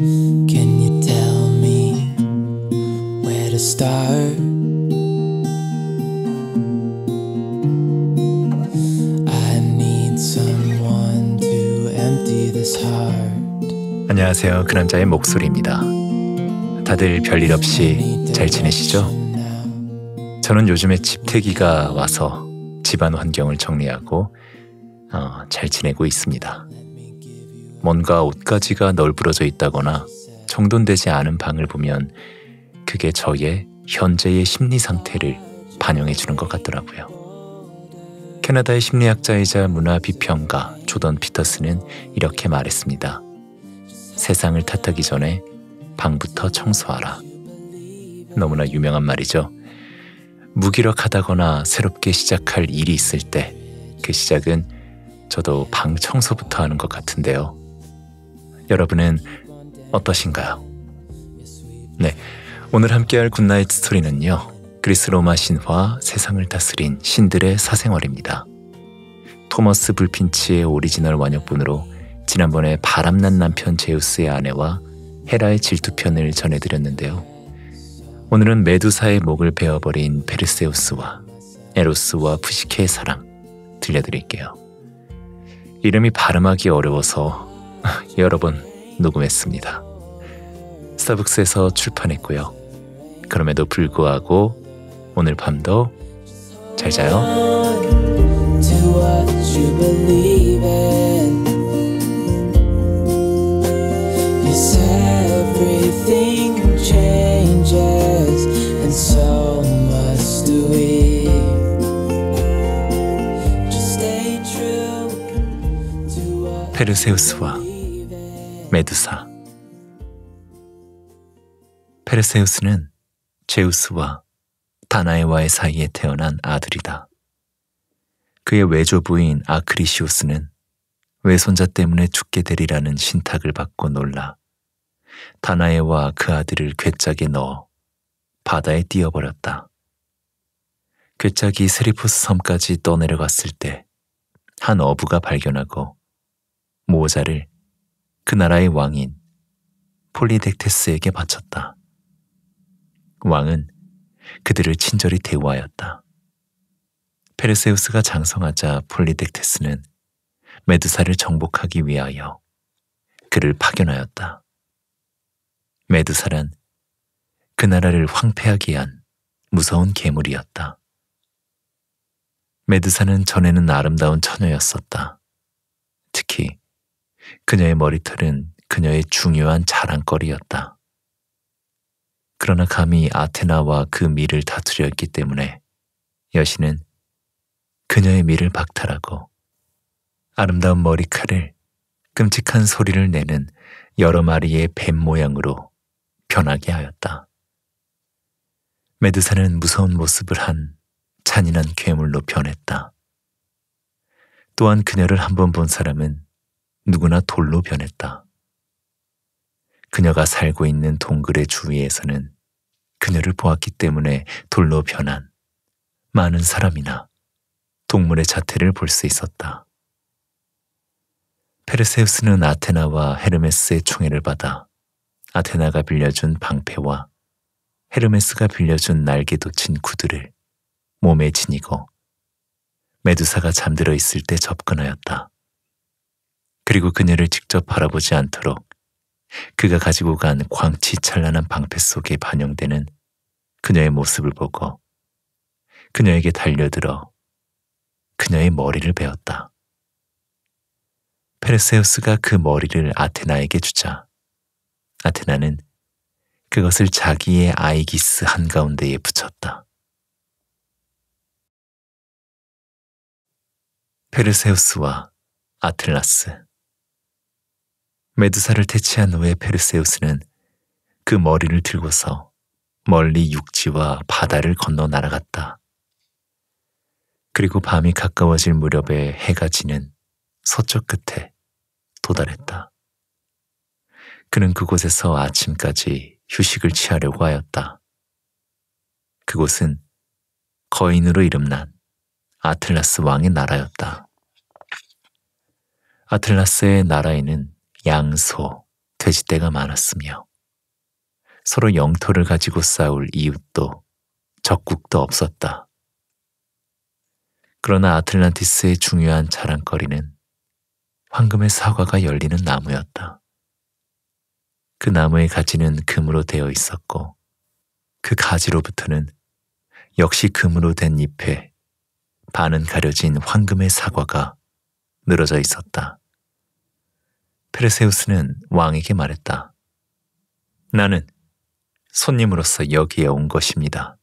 Can you tell me where to start? I need someone to empty this heart. 안녕하세요. 그 남자의 목소리입니다. 다들 별일 없이 잘 지내시죠? 저는 요즘에 집태기가 와서 집안 환경을 정리하고 어, 잘 지내고 있습니다. 뭔가 옷가지가 널브러져 있다거나 정돈되지 않은 방을 보면 그게 저의 현재의 심리 상태를 반영해 주는 것 같더라고요. 캐나다의 심리학자이자 문화 비평가 조던 피터스는 이렇게 말했습니다. 세상을 탓하기 전에 방부터 청소하라. 너무나 유명한 말이죠. 무기력하다거나 새롭게 시작할 일이 있을 때 그 시작은 저도 방 청소부터 하는 것 같은데요. 여러분은 어떠신가요? 네. 오늘 함께할 굿나잇 스토리는요. 그리스 로마 신화 세상을 다스린 신들의 사생활입니다. 토머스 불핀치의 오리지널 완역본으로 지난번에 바람난 남편 제우스의 아내와 헤라의 질투편을 전해드렸는데요. 오늘은 메두사의 목을 베어버린 페르세우스와 에로스와 푸시케의 사랑 들려드릴게요. 이름이 발음하기 어려워서 여러 분 녹음했습니다. 스타벅스에서 출판했고요. 그럼에도 불구하고 오늘 밤도 잘 자요. 페르세우스와 메두사 페르세우스는 제우스와 다나에와의 사이에 태어난 아들이다. 그의 외조부인 아크리시우스는 외손자 때문에 죽게 되리라는 신탁을 받고 놀라 다나에와 그 아들을 괴짜에 넣어 바다에 뛰어버렸다. 괴짜이 세리포스 섬까지 떠내려갔을 때 한 어부가 발견하고 모자를 그 나라의 왕인 폴리덱테스에게 바쳤다. 왕은 그들을 친절히 대우하였다. 페르세우스가 장성하자 폴리덱테스는 메두사를 정복하기 위하여 그를 파견하였다. 메두사란 그 나라를 황폐하게 한 무서운 괴물이었다. 메두사는 전에는 아름다운 처녀였었다. 특히 그녀의 머리털은 그녀의 중요한 자랑거리였다. 그러나 감히 아테나와 그 미를 다투려 했기 때문에 여신은 그녀의 미를 박탈하고 아름다운 머리칼을 끔찍한 소리를 내는 여러 마리의 뱀 모양으로 변하게 하였다. 메두사는 무서운 모습을 한 잔인한 괴물로 변했다. 또한 그녀를 한 번 본 사람은 누구나 돌로 변했다. 그녀가 살고 있는 동굴의 주위에서는 그녀를 보았기 때문에 돌로 변한 많은 사람이나 동물의 자태를 볼 수 있었다. 페르세우스는 아테나와 헤르메스의 총애를 받아 아테나가 빌려준 방패와 헤르메스가 빌려준 날개 돋친 구두를 몸에 지니고 메두사가 잠들어 있을 때 접근하였다. 그리고 그녀를 직접 바라보지 않도록 그가 가지고 간 광치 찬란한 방패 속에 반영되는 그녀의 모습을 보고 그녀에게 달려들어 그녀의 머리를 베었다. 페르세우스가 그 머리를 아테나에게 주자 아테나는 그것을 자기의 아이기스 한가운데에 붙였다. 페르세우스와 아틀라스 메두사를 퇴치한 후에 페르세우스는 그 머리를 들고서 멀리 육지와 바다를 건너 날아갔다. 그리고 밤이 가까워질 무렵에 해가 지는 서쪽 끝에 도달했다. 그는 그곳에서 아침까지 휴식을 취하려고 하였다. 그곳은 거인으로 이름난 아틀라스 왕의 나라였다. 아틀라스의 나라에는 양소, 돼지떼가 많았으며 서로 영토를 가지고 싸울 이웃도 적국도 없었다. 그러나 아틀란티스의 중요한 자랑거리는 황금의 사과가 열리는 나무였다. 그 나무의 가지는 금으로 되어 있었고 그 가지로부터는 역시 금으로 된 잎에 반은 가려진 황금의 사과가 늘어져 있었다. 페르세우스는 왕에게 말했다. 나는 손님으로서 여기에 온 것입니다.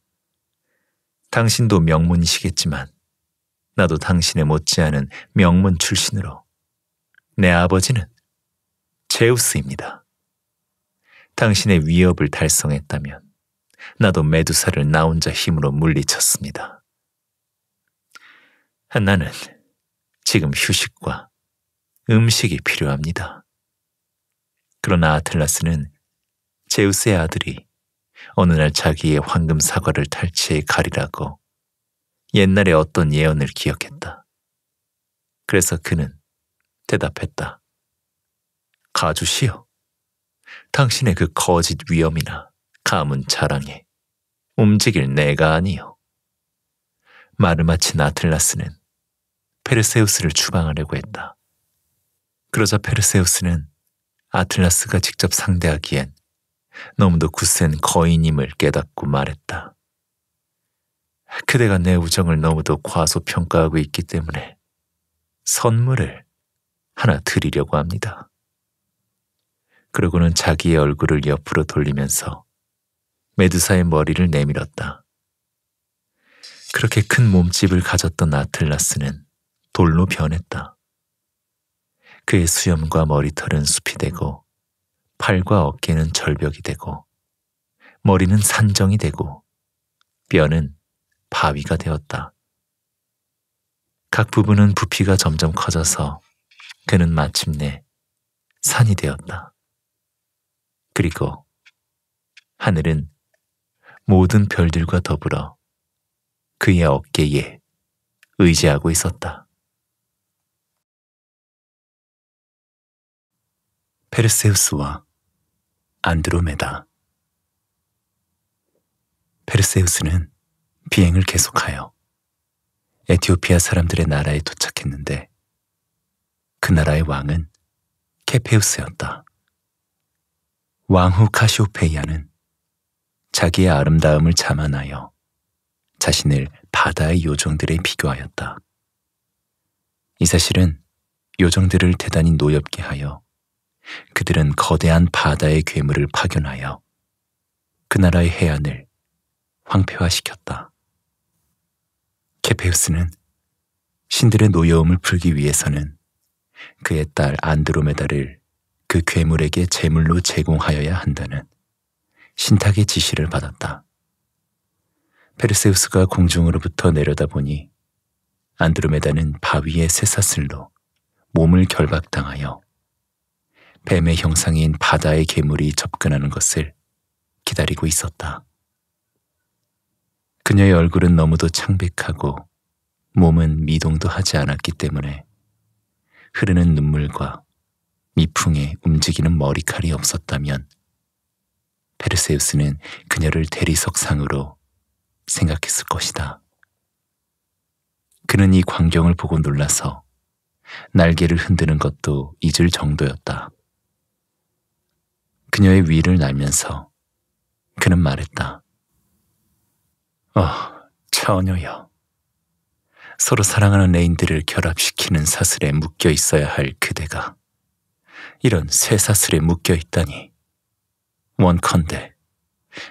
당신도 명문이시겠지만 나도 당신의 못지않은 명문 출신으로 내 아버지는 제우스입니다. 당신의 위협을 달성했다면 나도 메두사를 나 혼자 힘으로 물리쳤습니다. 나는 지금 휴식과 음식이 필요합니다. 그러나 아틀라스는 제우스의 아들이 어느 날 자기의 황금 사과를 탈취해 가리라고 옛날에 어떤 예언을 기억했다. 그래서 그는 대답했다. 가주시오 당신의 그 거짓 위험이나 가문 자랑에 움직일 내가 아니요. 말을 마친 아틀라스는 페르세우스를 추방하려고 했다. 그러자 페르세우스는 아틀라스가 직접 상대하기엔 너무도 굳센 거인임을 깨닫고 말했다. 그대가 내 우정을 너무도 과소평가하고 있기 때문에 선물을 하나 드리려고 합니다. 그러고는 자기의 얼굴을 옆으로 돌리면서 메두사의 머리를 내밀었다. 그렇게 큰 몸집을 가졌던 아틀라스는 돌로 변했다. 그의 수염과 머리털은 숲이 되고 팔과 어깨는 절벽이 되고 머리는 산정이 되고 뼈는 바위가 되었다. 각 부분은 부피가 점점 커져서 그는 마침내 산이 되었다. 그리고 하늘은 모든 별들과 더불어 그의 어깨에 의지하고 있었다. 페르세우스와 안드로메다. 페르세우스는 비행을 계속하여 에티오피아 사람들의 나라에 도착했는데 그 나라의 왕은 케페우스였다. 왕후 카시오페이아는 자기의 아름다움을 자만하여 자신을 바다의 요정들에 비교하였다. 이 사실은 요정들을 대단히 노엽게 하여 그들은 거대한 바다의 괴물을 파견하여 그 나라의 해안을 황폐화시켰다. 케페우스는 신들의 노여움을 풀기 위해서는 그의 딸 안드로메다를 그 괴물에게 제물로 제공하여야 한다는 신탁의 지시를 받았다. 페르세우스가 공중으로부터 내려다보니 안드로메다는 바위의 쇠사슬로 몸을 결박당하여 뱀의 형상인 바다의 괴물이 접근하는 것을 기다리고 있었다. 그녀의 얼굴은 너무도 창백하고 몸은 미동도 하지 않았기 때문에 흐르는 눈물과 미풍에 움직이는 머리칼이 없었다면 페르세우스는 그녀를 대리석상으로 생각했을 것이다. 그는 이 광경을 보고 놀라서 날개를 흔드는 것도 잊을 정도였다. 그녀의 위를 날면서 그는 말했다. 아, 어, 차원여 서로 사랑하는 레인들을 결합시키는 사슬에 묶여 있어야 할 그대가 이런 새 사슬에 묶여 있다니. 원컨대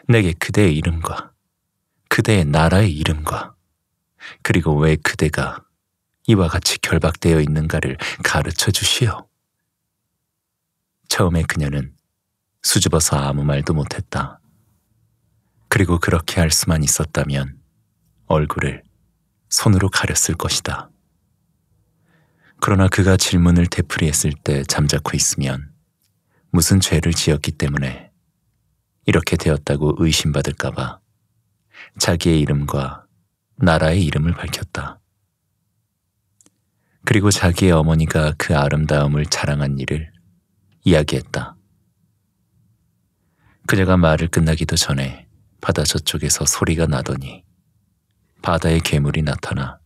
내게 그대의 이름과 그대의 나라의 이름과 그리고 왜 그대가 이와 같이 결박되어 있는가를 가르쳐 주시오. 처음에 그녀는 수줍어서 아무 말도 못했다. 그리고 그렇게 할 수만 있었다면 얼굴을 손으로 가렸을 것이다. 그러나 그가 질문을 되풀이했을 때 잠자코 있으면 무슨 죄를 지었기 때문에 이렇게 되었다고 의심받을까봐 자기의 이름과 나라의 이름을 밝혔다. 그리고 자기의 어머니가 그 아름다움을 자랑한 일을 이야기했다. 그녀가 말을 끝나기도 전에 바다 저쪽에서 소리가 나더니 바다의 괴물이 나타나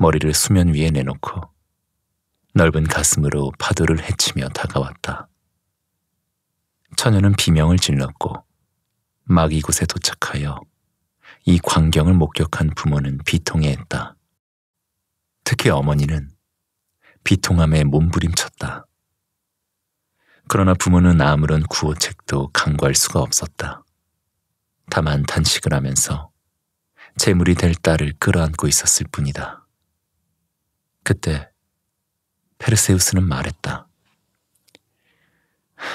머리를 수면 위에 내놓고 넓은 가슴으로 파도를 헤치며 다가왔다. 처녀는 비명을 질렀고 막 이곳에 도착하여 이 광경을 목격한 부모는 비통해했다. 특히 어머니는 비통함에 몸부림쳤다. 그러나 부모는 아무런 구호책도 강구할 수가 없었다. 다만 단식을 하면서 재물이 될 딸을 끌어안고 있었을 뿐이다. 그때 페르세우스는 말했다.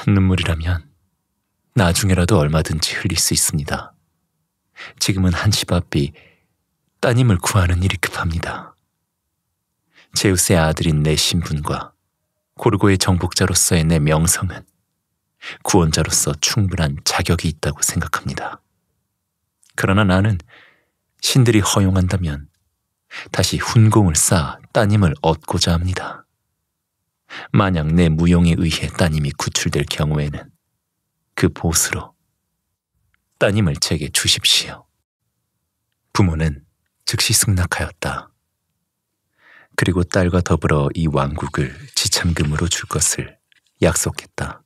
눈물이라면 나중에라도 얼마든지 흘릴 수 있습니다. 지금은 한시 앞이 따님을 구하는 일이 급합니다. 제우스의 아들인 내 신분과 고르고의 정복자로서의 내 명성은 구원자로서 충분한 자격이 있다고 생각합니다. 그러나 나는 신들이 허용한다면 다시 훈공을 쌓아 따님을 얻고자 합니다. 만약 내 무용에 의해 따님이 구출될 경우에는 그 보수로 따님을 제게 주십시오. 부모는 즉시 승낙하였다. 그리고 딸과 더불어 이 왕국을 잠금으로줄 것을 약속했다.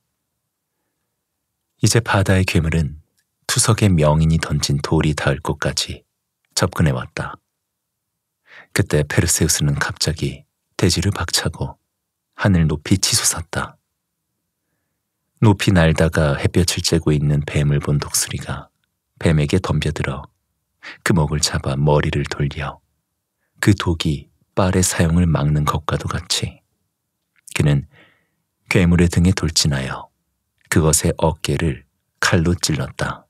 이제 바다의 괴물은 투석의 명인이 던진 돌이 닿을 곳까지 접근해 왔다. 그때 페르세우스는 갑자기 대지를 박차고 하늘 높이 치솟았다. 높이 날다가 햇볕을 쬐고 있는 뱀을 본 독수리가 뱀에게 덤벼들어 그 목을 잡아 머리를 돌려 그 독이 빨의 사용을 막는 것과도 같이 그는 괴물의 등에 돌진하여 그것의 어깨를 칼로 찔렀다.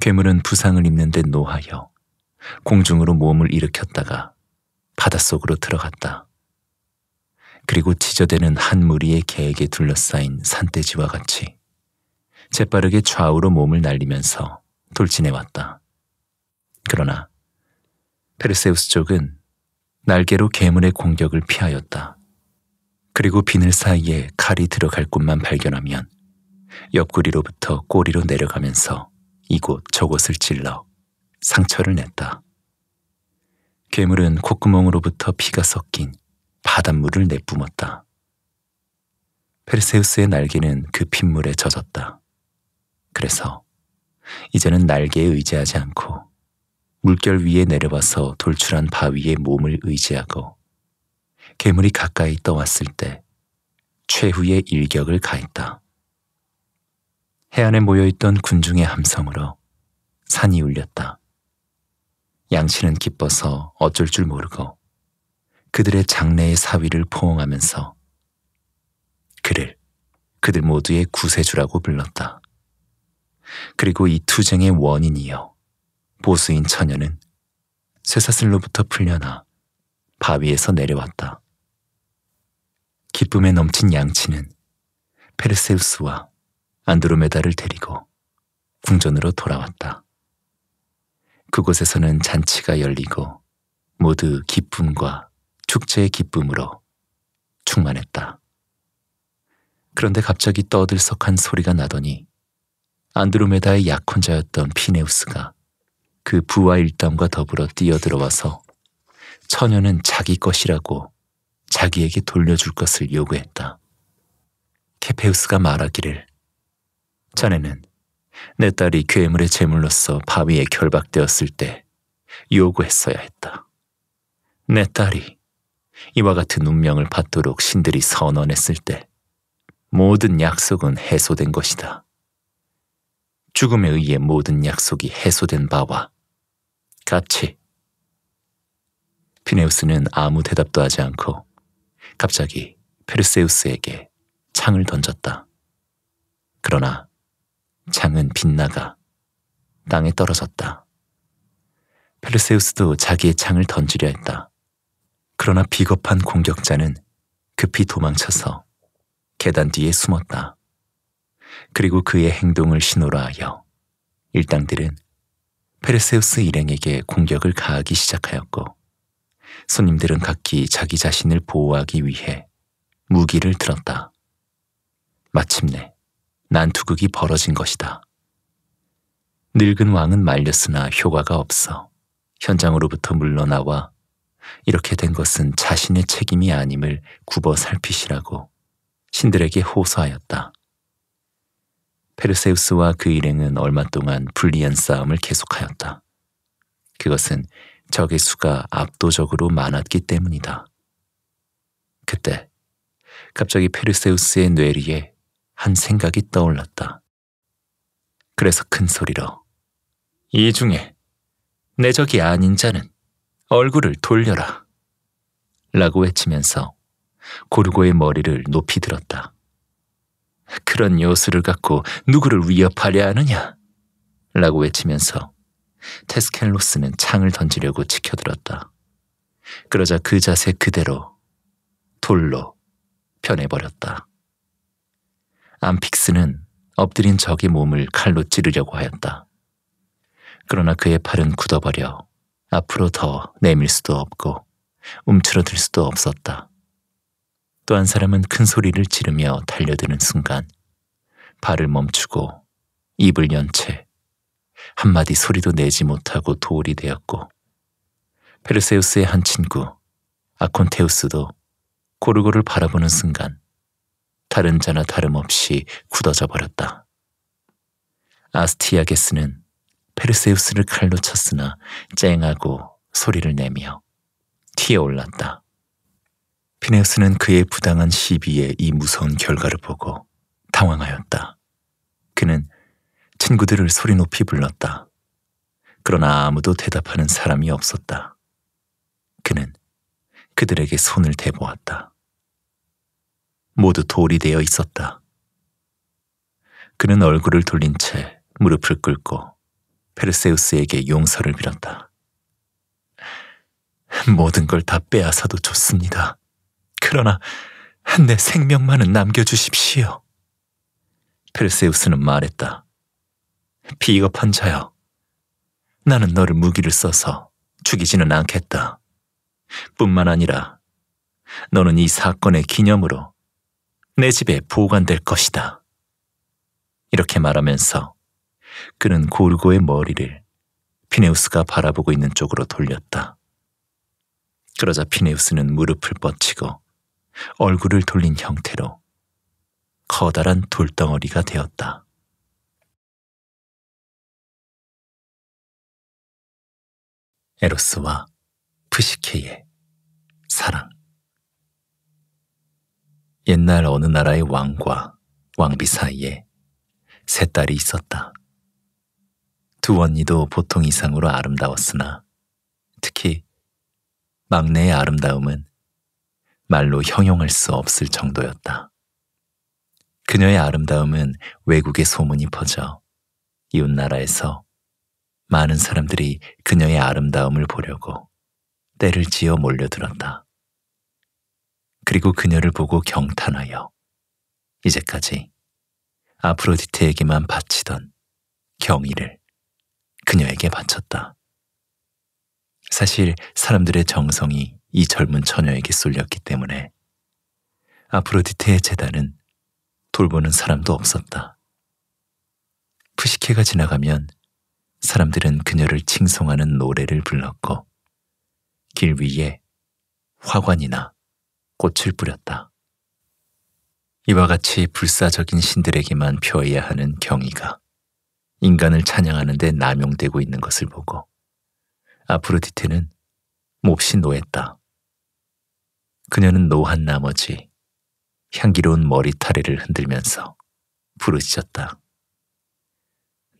괴물은 부상을 입는 데 노하여 공중으로 몸을 일으켰다가 바닷속으로 들어갔다. 그리고 지저대는 한 무리의 개에게 둘러싸인 산돼지와 같이 재빠르게 좌우로 몸을 날리면서 돌진해왔다. 그러나 페르세우스 쪽은 날개로 괴물의 공격을 피하였다. 그리고 비늘 사이에 칼이 들어갈 곳만 발견하면 옆구리로부터 꼬리로 내려가면서 이곳 저곳을 찔러 상처를 냈다. 괴물은 콧구멍으로부터 피가 섞인 바닷물을 내뿜었다. 페르세우스의 날개는 그 핏물에 젖었다. 그래서 이제는 날개에 의지하지 않고 물결 위에 내려와서 돌출한 바위에 몸을 의지하고 괴물이 가까이 떠왔을 때 최후의 일격을 가했다. 해안에 모여있던 군중의 함성으로 산이 울렸다. 양치는 기뻐서 어쩔 줄 모르고 그들의 장래의 사위를 포옹하면서 그를 그들 모두의 구세주라고 불렀다. 그리고 이 투쟁의 원인이여 보수인 처녀는 쇠사슬로부터 풀려나 바위에서 내려왔다. 기쁨에 넘친 양치는 페르세우스와 안드로메다를 데리고 궁전으로 돌아왔다. 그곳에서는 잔치가 열리고 모두 기쁨과 축제의 기쁨으로 충만했다. 그런데 갑자기 떠들썩한 소리가 나더니 안드로메다의 약혼자였던 피네우스가 그 부와 일담과 더불어 뛰어들어와서 처녀는 자기 것이라고 자기에게 돌려줄 것을 요구했다. 케페우스가 말하기를 자네는 내 딸이 괴물의 재물로서 바위에 결박되었을 때 요구했어야 했다. 내 딸이 이와 같은 운명을 받도록 신들이 선언했을 때 모든 약속은 해소된 것이다. 죽음에 의해 모든 약속이 해소된 바와 같이 피네우스는 아무 대답도 하지 않고 갑자기 페르세우스에게 창을 던졌다. 그러나 창은 빗나가 땅에 떨어졌다. 페르세우스도 자기의 창을 던지려 했다. 그러나 비겁한 공격자는 급히 도망쳐서 계단 뒤에 숨었다. 그리고 그의 행동을 신호라 하여 일당들은 페르세우스 일행에게 공격을 가하기 시작하였고 손님들은 각기 자기 자신을 보호하기 위해 무기를 들었다. 마침내 난투극이 벌어진 것이다. 늙은 왕은 말렸으나 효과가 없어 현장으로부터 물러나와 이렇게 된 것은 자신의 책임이 아님을 굽어 살피시라고 신들에게 호소하였다. 페르세우스와 그 일행은 얼마 동안 불리한 싸움을 계속하였다. 그것은 적의 수가 압도적으로 많았기 때문이다. 그때 갑자기 페르세우스의 뇌리에 한 생각이 떠올랐다. 그래서 큰 소리로 이 중에 내 적이 아닌 자는 얼굴을 돌려라 라고 외치면서 고르고의 머리를 높이 들었다. 그런 요술을 갖고 누구를 위협하려 하느냐? 라고 외치면서 테스켈로스는 창을 던지려고 치켜들었다. 그러자 그 자세 그대로 돌로 변해버렸다. 암픽스는 엎드린 적의 몸을 칼로 찌르려고 하였다. 그러나 그의 팔은 굳어버려 앞으로 더 내밀 수도 없고 움츠러들 수도 없었다. 또 한 사람은 큰 소리를 지르며 달려드는 순간 발을 멈추고 입을 연채 한마디 소리도 내지 못하고 도울이 되었고 페르세우스의 한 친구 아콘테우스도 고르고를 바라보는 순간 다른 자나 다름없이 굳어져 버렸다. 아스티아게스는 페르세우스를 칼로 쳤으나 쨍하고 소리를 내며 튀어올랐다. 피네우스는 그의 부당한 시비에 이 무서운 결과를 보고 당황하였다. 그는 친구들을 소리 높이 불렀다. 그러나 아무도 대답하는 사람이 없었다. 그는 그들에게 손을 대보았다. 모두 돌이 되어 있었다. 그는 얼굴을 돌린 채 무릎을 꿇고 페르세우스에게 용서를 빌었다. 모든 걸 다 빼앗아도 좋습니다. 그러나 내 생명만은 남겨주십시오. 페르세우스는 말했다. 비겁한 자여. 나는 너를 무기를 써서 죽이지는 않겠다. 뿐만 아니라 너는 이 사건의 기념으로 내 집에 보관될 것이다. 이렇게 말하면서 그는 골고의 머리를 피네우스가 바라보고 있는 쪽으로 돌렸다. 그러자 피네우스는 무릎을 뻗치고 얼굴을 돌린 형태로 커다란 돌덩어리가 되었다. 에로스와 푸시케의 사랑. 옛날 어느 나라의 왕과 왕비 사이에 세 딸이 있었다. 두 언니도 보통 이상으로 아름다웠으나 특히 막내의 아름다움은 말로 형용할 수 없을 정도였다. 그녀의 아름다움은 외국의 소문이 퍼져 이웃 나라에서 많은 사람들이 그녀의 아름다움을 보려고 때를 지어 몰려들었다. 그리고 그녀를 보고 경탄하여 이제까지 아프로디테에게만 바치던 경의를 그녀에게 바쳤다. 사실 사람들의 정성이 이 젊은 처녀에게 쏠렸기 때문에 아프로디테의 재단은 돌보는 사람도 없었다. 푸시케가 지나가면 사람들은 그녀를 칭송하는 노래를 불렀고 길 위에 화관이나 꽃을 뿌렸다. 이와 같이 불사적인 신들에게만 펴야 하는 경의가 인간을 찬양하는데 남용되고 있는 것을 보고 아프로디테는 몹시 노했다. 그녀는 노한 나머지 향기로운 머리타리를 흔들면서 부르짖었다.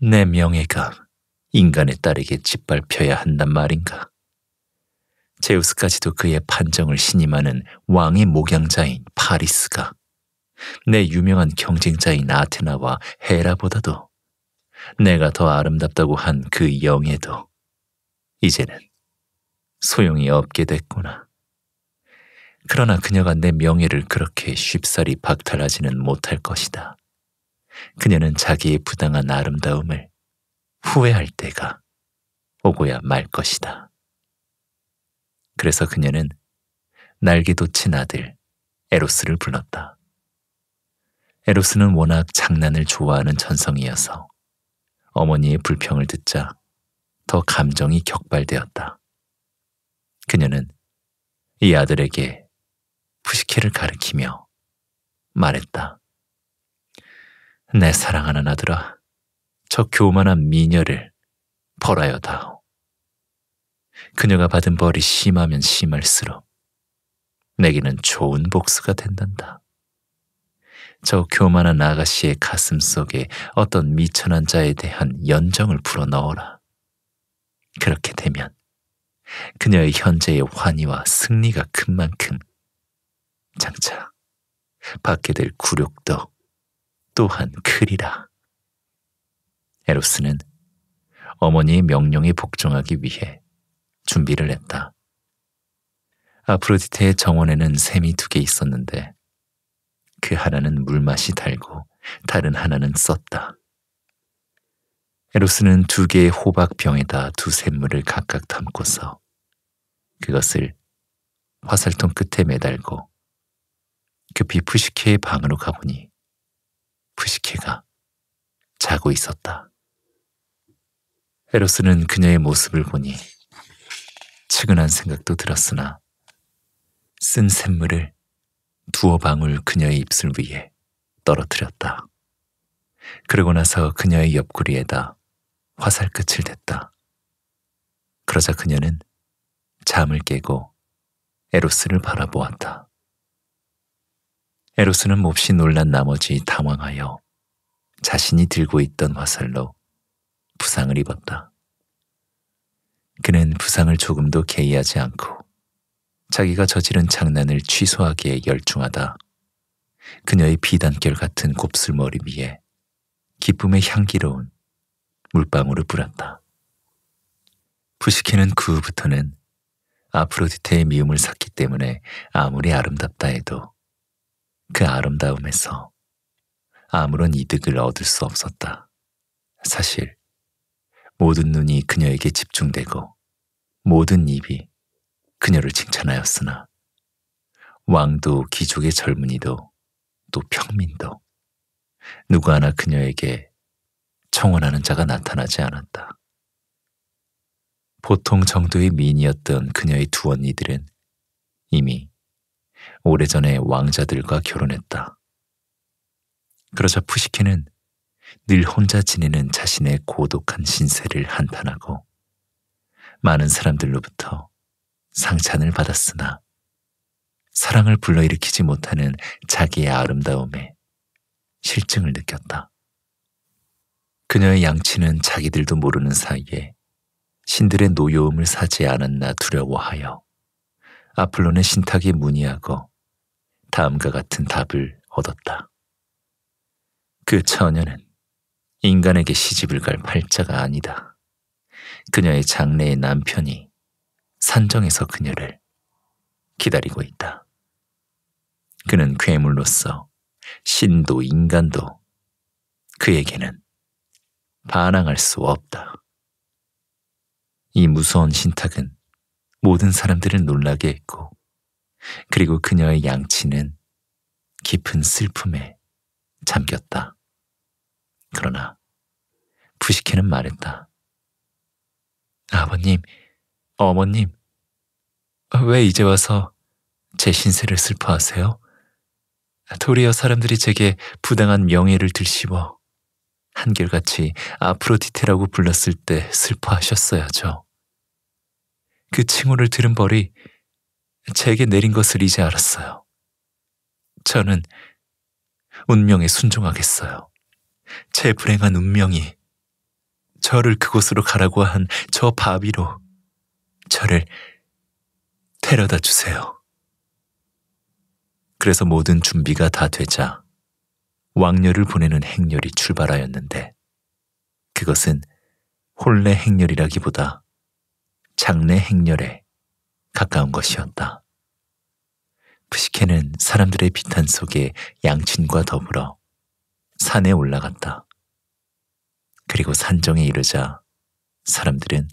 내 명예가 인간의 딸에게 짓밟혀야 한단 말인가? 제우스까지도 그의 판정을 신임하는 왕의 목양자인 파리스가 내 유명한 경쟁자인 아테나와 헤라보다도 내가 더 아름답다고 한 그 영예도 이제는 소용이 없게 됐구나. 그러나 그녀가 내 명예를 그렇게 쉽사리 박탈하지는 못할 것이다. 그녀는 자기의 부당한 아름다움을 후회할 때가 오고야 말 것이다. 그래서 그녀는 날개도 친 아들 에로스를 불렀다. 에로스는 워낙 장난을 좋아하는 천성이어서 어머니의 불평을 듣자 더 감정이 격발되었다. 그녀는 이 아들에게 푸시케를 가르키며 말했다. 내 사랑하는 아들아, 저 교만한 미녀를 벌하여 다오. 그녀가 받은 벌이 심하면 심할수록 내게는 좋은 복수가 된단다. 저 교만한 아가씨의 가슴 속에 어떤 미천한 자에 대한 연정을 불어넣어라. 그렇게 되면 그녀의 현재의 환희와 승리가 큰 만큼 장차 받게 될 굴욕도 또한 크리라. 에로스는 어머니의 명령에 복종하기 위해 준비를 했다. 아프로디테의 정원에는 샘이 두 개 있었는데 그 하나는 물맛이 달고 다른 하나는 썼다. 에로스는 두 개의 호박병에다 두 샘물을 각각 담고서 그것을 화살통 끝에 매달고 급히 그 푸시케의 방으로 가보니 푸시케가 자고 있었다. 에로스는 그녀의 모습을 보니 측은한 생각도 들었으나 쓴 샘물을 두어 방울 그녀의 입술 위에 떨어뜨렸다. 그러고 나서 그녀의 옆구리에다 화살 끝을 댔다. 그러자 그녀는 잠을 깨고 에로스를 바라보았다. 에로스는 몹시 놀란 나머지 당황하여 자신이 들고 있던 화살로 부상을 입었다. 그는 부상을 조금도 개의하지 않고 자기가 저지른 장난을 취소하기에 열중하다. 그녀의 비단결 같은 곱슬머리 위에 기쁨의 향기로운 물방울을 뿌렸다. 부시케는 그 후부터는 아프로디테의 미움을 샀기 때문에 아무리 아름답다 해도 그 아름다움에서 아무런 이득을 얻을 수 없었다. 사실 모든 눈이 그녀에게 집중되고 모든 입이 그녀를 칭찬하였으나 왕도 귀족의 젊은이도 또 평민도 누구 하나 그녀에게 청원하는 자가 나타나지 않았다. 보통 정도의 미인이었던 그녀의 두 언니들은 이미 오래전에 왕자들과 결혼했다. 그러자 푸시키는 늘 혼자 지내는 자신의 고독한 신세를 한탄하고 많은 사람들로부터 상찬을 받았으나 사랑을 불러일으키지 못하는 자기의 아름다움에 실증을 느꼈다. 그녀의 양치는 자기들도 모르는 사이에 신들의 노여움을 사지 않았나 두려워하여 아폴론의 신탁에 문의하고 다음과 같은 답을 얻었다. 그 처녀는 인간에게 시집을 갈 팔자가 아니다. 그녀의 장래의 남편이 산정에서 그녀를 기다리고 있다. 그는 괴물로서 신도 인간도 그에게는 반항할 수 없다. 이 무서운 신탁은 모든 사람들을 놀라게 했고, 그리고 그녀의 양치는 깊은 슬픔에 잠겼다. 그러나 부시해는 말했다. 아버님, 어머님, 왜 이제 와서 제 신세를 슬퍼하세요? 도리어 사람들이 제게 부당한 명예를 들씹어 한결같이 아프로디테라고 불렀을 때 슬퍼하셨어야죠. 그 칭호를 들은 벌이 제게 내린 것을 이제 알았어요. 저는 운명에 순종하겠어요. 제 불행한 운명이 저를 그곳으로 가라고 한 저 바비로 저를 데려다 주세요. 그래서 모든 준비가 다 되자 왕녀를 보내는 행렬이 출발하였는데 그것은 혼례 행렬이라기보다 장례 행렬에 가까운 것이었다. 푸시케는 사람들의 비탄 속에 양친과 더불어 산에 올라갔다. 그리고 산정에 이르자 사람들은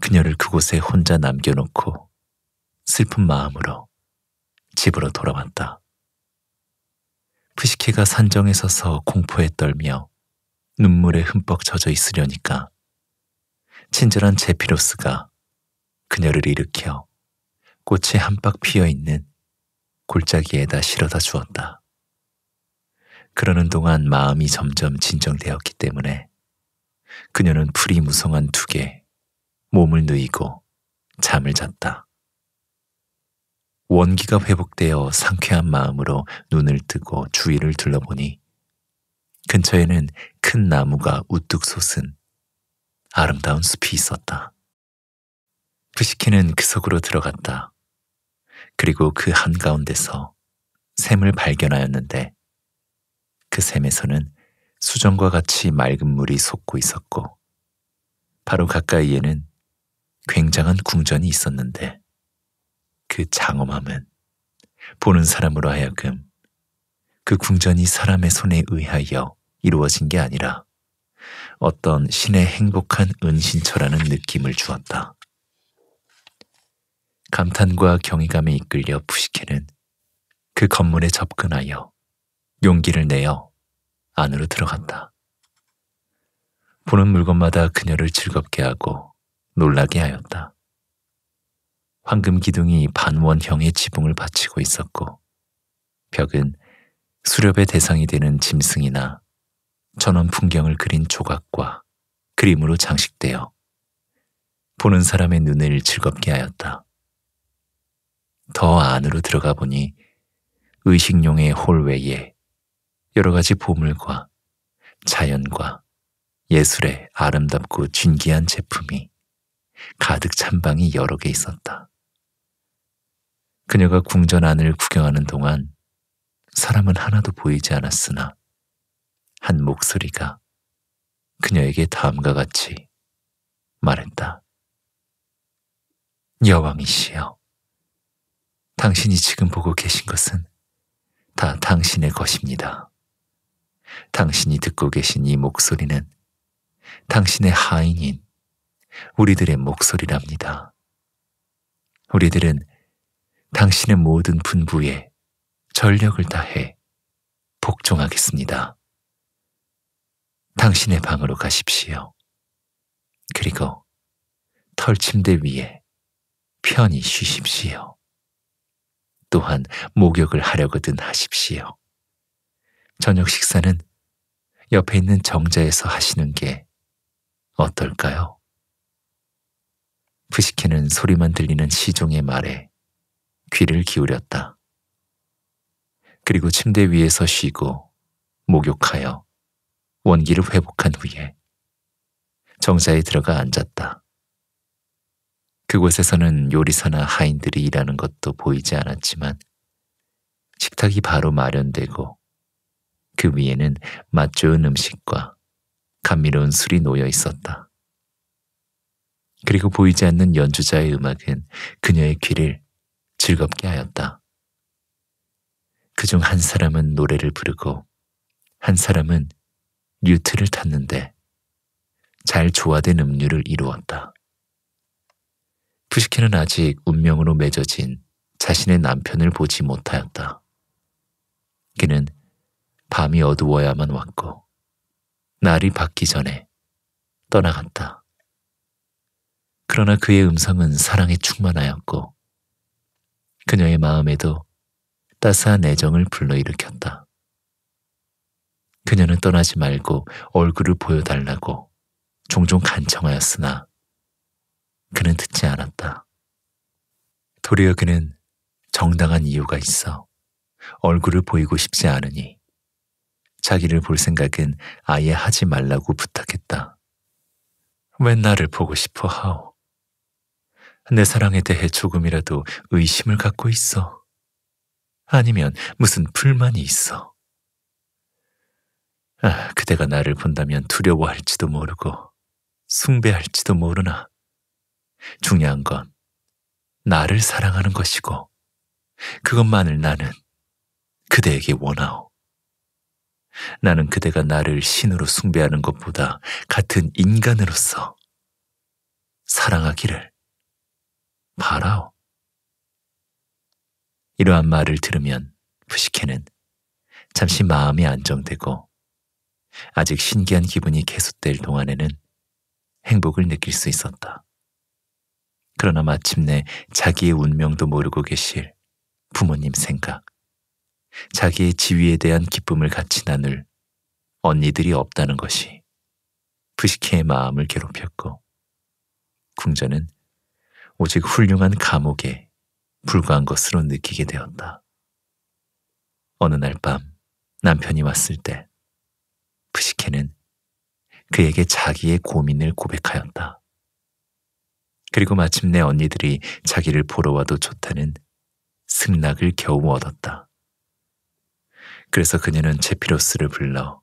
그녀를 그곳에 혼자 남겨놓고 슬픈 마음으로 집으로 돌아왔다. 푸시케가 산정에 서서 공포에 떨며 눈물에 흠뻑 젖어 있으려니까 친절한 제피로스가 그녀를 일으켜 꽃이 한 박 피어 있는 골짜기에다 실어다 주었다. 그러는 동안 마음이 점점 진정되었기 때문에 그녀는 풀이 무성한 두 개, 몸을 누이고 잠을 잤다. 원기가 회복되어 상쾌한 마음으로 눈을 뜨고 주위를 둘러보니 근처에는 큰 나무가 우뚝 솟은 아름다운 숲이 있었다. 푸시키는 그 속으로 들어갔다. 그리고 그 한가운데서 샘을 발견하였는데 그 샘에서는 수정과 같이 맑은 물이 솟고 있었고 바로 가까이에는 굉장한 궁전이 있었는데 그 장엄함은 보는 사람으로 하여금 그 궁전이 사람의 손에 의하여 이루어진 게 아니라 어떤 신의 행복한 은신처라는 느낌을 주었다. 감탄과 경이감에 이끌려 푸시케는 그 건물에 접근하여 용기를 내어 안으로 들어간다. 보는 물건마다 그녀를 즐겁게 하고 놀라게 하였다. 황금 기둥이 반원형의 지붕을 받치고 있었고 벽은 수렵의 대상이 되는 짐승이나 전원 풍경을 그린 조각과 그림으로 장식되어 보는 사람의 눈을 즐겁게 하였다. 더 안으로 들어가 보니 의식용의 홀 외에 여러 가지 보물과 자연과 예술의 아름답고 진기한 제품이 가득 찬 방이 여러 개 있었다. 그녀가 궁전 안을 구경하는 동안 사람은 하나도 보이지 않았으나 한 목소리가 그녀에게 다음과 같이 말했다. 여왕이시여, 당신이 지금 보고 계신 것은 다 당신의 것입니다. 당신이 듣고 계신 이 목소리는 당신의 하인인 우리들의 목소리랍니다. 우리들은 당신의 모든 분부에 전력을 다해 복종하겠습니다. 당신의 방으로 가십시오. 그리고 털침대 위에 편히 쉬십시오. 또한 목욕을 하려거든 하십시오. 저녁 식사는 옆에 있는 정자에서 하시는 게 어떨까요? 푸시케는 소리만 들리는 시종의 말에 귀를 기울였다. 그리고 침대 위에서 쉬고 목욕하여 원기를 회복한 후에 정자에 들어가 앉았다. 그곳에서는 요리사나 하인들이 일하는 것도 보이지 않았지만 식탁이 바로 마련되고 그 위에는 맛 좋은 음식과 감미로운 술이 놓여 있었다. 그리고 보이지 않는 연주자의 음악은 그녀의 귀를 즐겁게 하였다. 그 중 한 사람은 노래를 부르고 한 사람은 뉴트를 탔는데 잘 조화된 음률을 이루었다. 푸시키는 아직 운명으로 맺어진 자신의 남편을 보지 못하였다. 그는 밤이 어두워야만 왔고 날이 밝기 전에 떠나갔다. 그러나 그의 음성은 사랑에 충만하였고 그녀의 마음에도 따스한 애정을 불러일으켰다. 그녀는 떠나지 말고 얼굴을 보여달라고 종종 간청하였으나 그는 듣지 않았다. 도리어 그는 정당한 이유가 있어 얼굴을 보이고 싶지 않으니 자기를 볼 생각은 아예 하지 말라고 부탁했다. 왜 나를 보고 싶어 하오? 내 사랑에 대해 조금이라도 의심을 갖고 있어? 아니면 무슨 불만이 있어? 아, 그대가 나를 본다면 두려워할지도 모르고 숭배할지도 모르나 중요한 건 나를 사랑하는 것이고 그것만을 나는 그대에게 원하오. 나는 그대가 나를 신으로 숭배하는 것보다 같은 인간으로서 사랑하기를 바라오. 이러한 말을 들으면 푸시케는 잠시 마음이 안정되고 아직 신기한 기분이 계속될 동안에는 행복을 느낄 수 있었다. 그러나 마침내 자기의 운명도 모르고 계실 부모님 생각, 자기의 지위에 대한 기쁨을 같이 나눌 언니들이 없다는 것이 푸시케의 마음을 괴롭혔고 궁전은 오직 훌륭한 감옥에 불과한 것으로 느끼게 되었다. 어느 날 밤 남편이 왔을 때푸시케는 그에게 자기의 고민을 고백하였다. 그리고 마침내 언니들이 자기를 보러 와도 좋다는 승낙을 겨우 얻었다. 그래서 그녀는 제피로스를 불러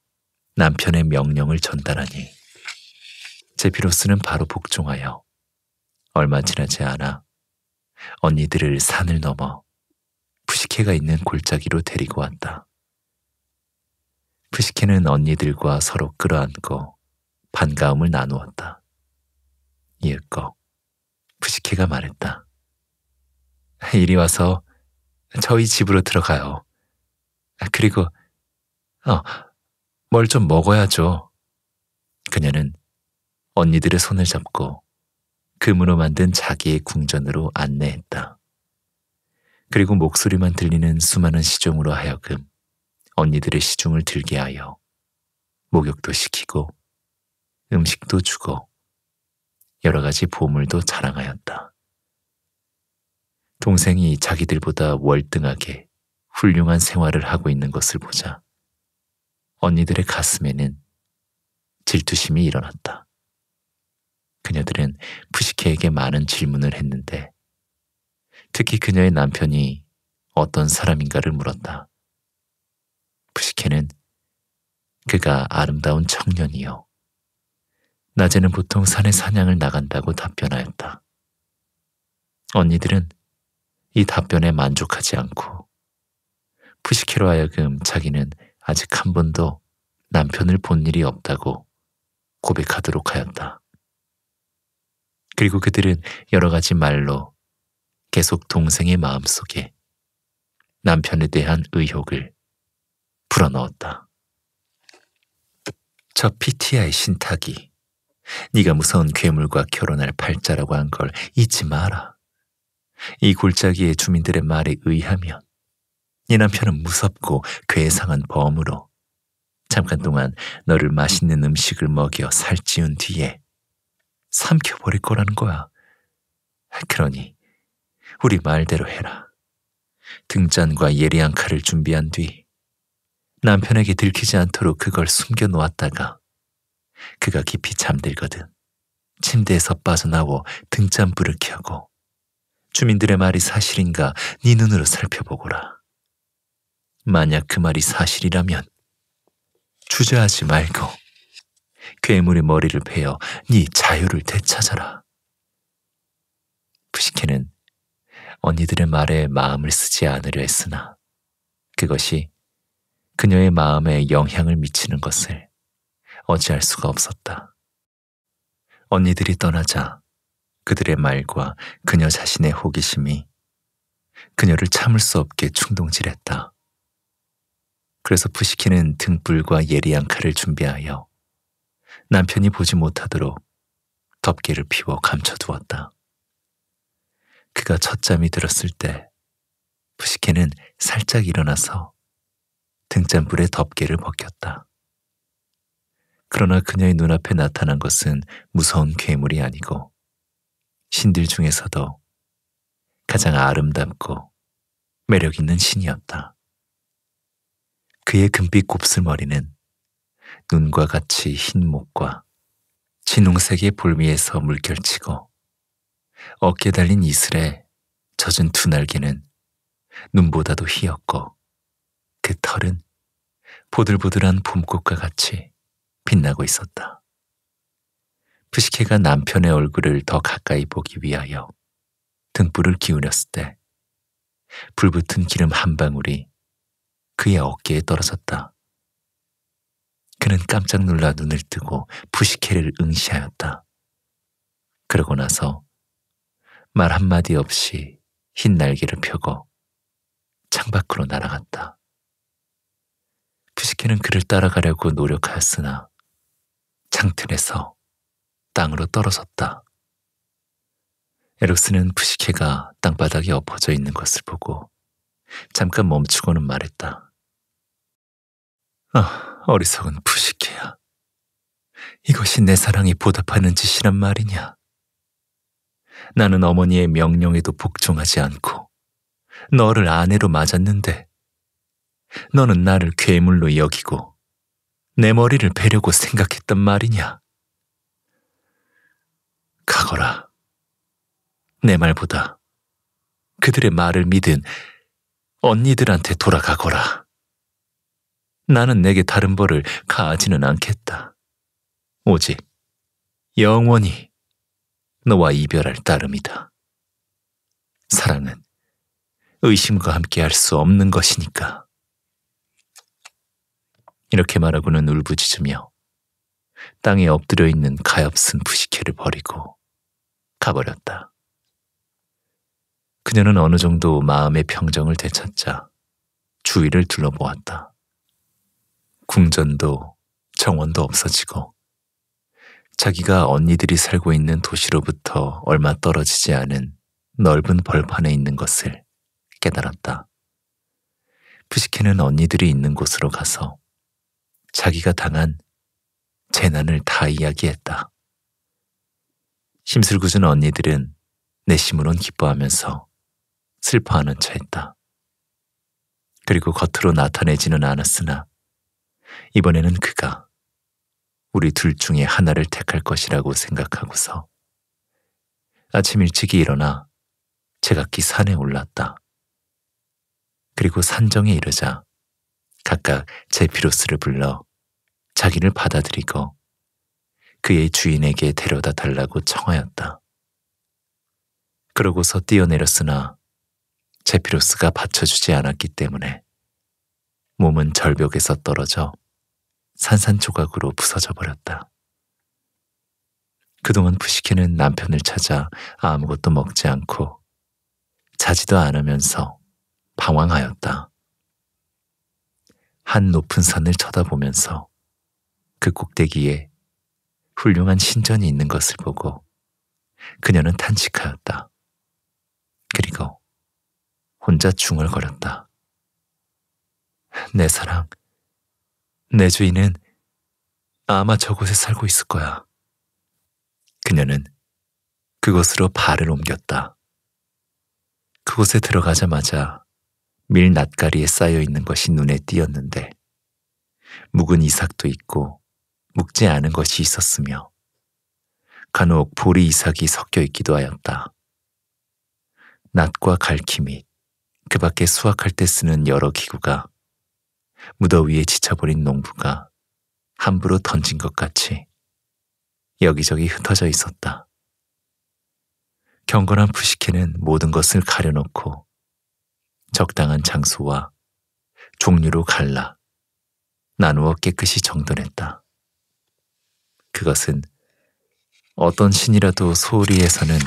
남편의 명령을 전달하니 제피로스는 바로 복종하여 얼마 지나지 않아 언니들을 산을 넘어 푸시케가 있는 골짜기로 데리고 왔다. 푸시케는 언니들과 서로 끌어안고 반가움을 나누었다. 이윽고 푸시케가 말했다. 이리 와서 저희 집으로 들어가요. 아, 그리고 어, 뭘 좀 먹어야죠. 그녀는 언니들의 손을 잡고 금으로 만든 자기의 궁전으로 안내했다. 그리고 목소리만 들리는 수많은 시종으로 하여금 언니들의 시중을 들게 하여 목욕도 시키고 음식도 주고 여러 가지 보물도 자랑하였다. 동생이 자기들보다 월등하게 훌륭한 생활을 하고 있는 것을 보자 언니들의 가슴에는 질투심이 일어났다. 그녀들은 푸시케에게 많은 질문을 했는데 특히 그녀의 남편이 어떤 사람인가를 물었다. 푸시케는 그가 아름다운 청년이요. 낮에는 보통 산에 사냥을 나간다고 답변하였다. 언니들은 이 답변에 만족하지 않고 푸시케로 하여금 자기는 아직 한 번도 남편을 본 일이 없다고 고백하도록 하였다. 그리고 그들은 여러 가지 말로 계속 동생의 마음속에 남편에 대한 의혹을 불어넣었다. 저 PTI 신탁이 네가 무서운 괴물과 결혼할 팔자라고 한 걸 잊지 마라. 이 골짜기의 주민들의 말에 의하면 네 남편은 무섭고 괴상한 범으로 잠깐 동안 너를 맛있는 음식을 먹여 살찌운 뒤에 삼켜버릴 거라는 거야. 그러니 우리 말대로 해라. 등잔과 예리한 칼을 준비한 뒤 남편에게 들키지 않도록 그걸 숨겨 놓았다가 그가 깊이 잠들거든. 침대에서 빠져나와 등잔불을 켜고 주민들의 말이 사실인가 네 눈으로 살펴보거라. 만약 그 말이 사실이라면 주저하지 말고 괴물의 머리를 베어 네 자유를 되찾아라. 부시케는 언니들의 말에 마음을 쓰지 않으려 했으나 그것이 그녀의 마음에 영향을 미치는 것을 어찌할 수가 없었다. 언니들이 떠나자 그들의 말과 그녀 자신의 호기심이 그녀를 참을 수 없게 충동질했다. 그래서 부시키는 등불과 예리한 칼을 준비하여 남편이 보지 못하도록 덮개를 피워 감춰두었다. 그가 첫 잠이 들었을 때부시케는 살짝 일어나서 등잔불에 덮개를 벗겼다. 그러나 그녀의 눈앞에 나타난 것은 무서운 괴물이 아니고 신들 중에서도 가장 아름답고 매력 있는 신이었다. 그의 금빛 곱슬머리는 눈과 같이 흰 목과 진홍색의 볼미에서 물결치고 어깨 달린 이슬에 젖은 두 날개는 눈보다도 희었고 그 털은 보들보들한 봄꽃과 같이 빛나고 있었다. 푸시케가 남편의 얼굴을 더 가까이 보기 위하여 등불을 기울였을 때 불붙은 기름 한 방울이 그의 어깨에 떨어졌다. 그는 깜짝 놀라 눈을 뜨고 부시케를 응시하였다. 그러고 나서 말 한마디 없이 흰 날개를 펴고 창밖으로 날아갔다. 푸시케는 그를 따라가려고 노력하였으나 창틀에서 땅으로 떨어졌다. 에로스는 푸시케가 땅바닥에 엎어져 있는 것을 보고 잠깐 멈추고는 말했다. 아, 어리석은 부식케야 이것이 내 사랑이 보답하는 짓이란 말이냐? 나는 어머니의 명령에도 복종하지 않고 너를 아내로 맞았는데 너는 나를 괴물로 여기고 내 머리를 베려고 생각했단 말이냐? 가거라. 내 말보다 그들의 말을 믿은 언니들한테 돌아가거라. 나는 내게 다른 벌을 가하지는 않겠다. 오직 영원히 너와 이별할 따름이다. 사랑은 의심과 함께 할 수 없는 것이니까. 이렇게 말하고는 울부짖으며 땅에 엎드려 있는 가엾은 부식회를 버리고 가버렸다. 그녀는 어느 정도 마음의 평정을 되찾자 주위를 둘러보았다. 궁전도 정원도 없어지고 자기가 언니들이 살고 있는 도시로부터 얼마 떨어지지 않은 넓은 벌판에 있는 것을 깨달았다. 푸시케는 언니들이 있는 곳으로 가서 자기가 당한 재난을 다 이야기했다. 심술궂은 언니들은 내심으론 기뻐하면서 슬퍼하는 차했다 그리고 겉으로 나타내지는 않았으나 이번에는 그가 우리 둘 중에 하나를 택할 것이라고 생각하고서 아침 일찍이 일어나 제각기 산에 올랐다. 그리고 산정에 이르자 각각 제피로스를 불러 자기를 받아들이고 그의 주인에게 데려다 달라고 청하였다. 그러고서 뛰어내렸으나 제피로스가 받쳐주지 않았기 때문에 몸은 절벽에서 떨어져 산산조각으로 부서져 버렸다. 그동안 부시케는 남편을 찾아 아무것도 먹지 않고 자지도 않으면서 방황하였다. 한 높은 산을 쳐다보면서 그 꼭대기에 훌륭한 신전이 있는 것을 보고 그녀는 탄식하였다. 그리고 혼자 중얼거렸다. 내 사랑, 내 주인은 아마 저곳에 살고 있을 거야. 그녀는 그곳으로 발을 옮겼다. 그곳에 들어가자마자 밀 낯가리에 쌓여 있는 것이 눈에 띄었는데 묵은 이삭도 있고 묵지 않은 것이 있었으며 간혹 보리 이삭이 섞여 있기도 하였다. 낫과 갈키및 그 밖에 수확할 때 쓰는 여러 기구가 무더위에 지쳐버린 농부가 함부로 던진 것 같이 여기저기 흩어져 있었다. 경건한 푸시케는 모든 것을 가려놓고 적당한 장소와 종류로 갈라 나누어 깨끗이 정돈했다. 그것은 어떤 신이라도 소홀히 해서는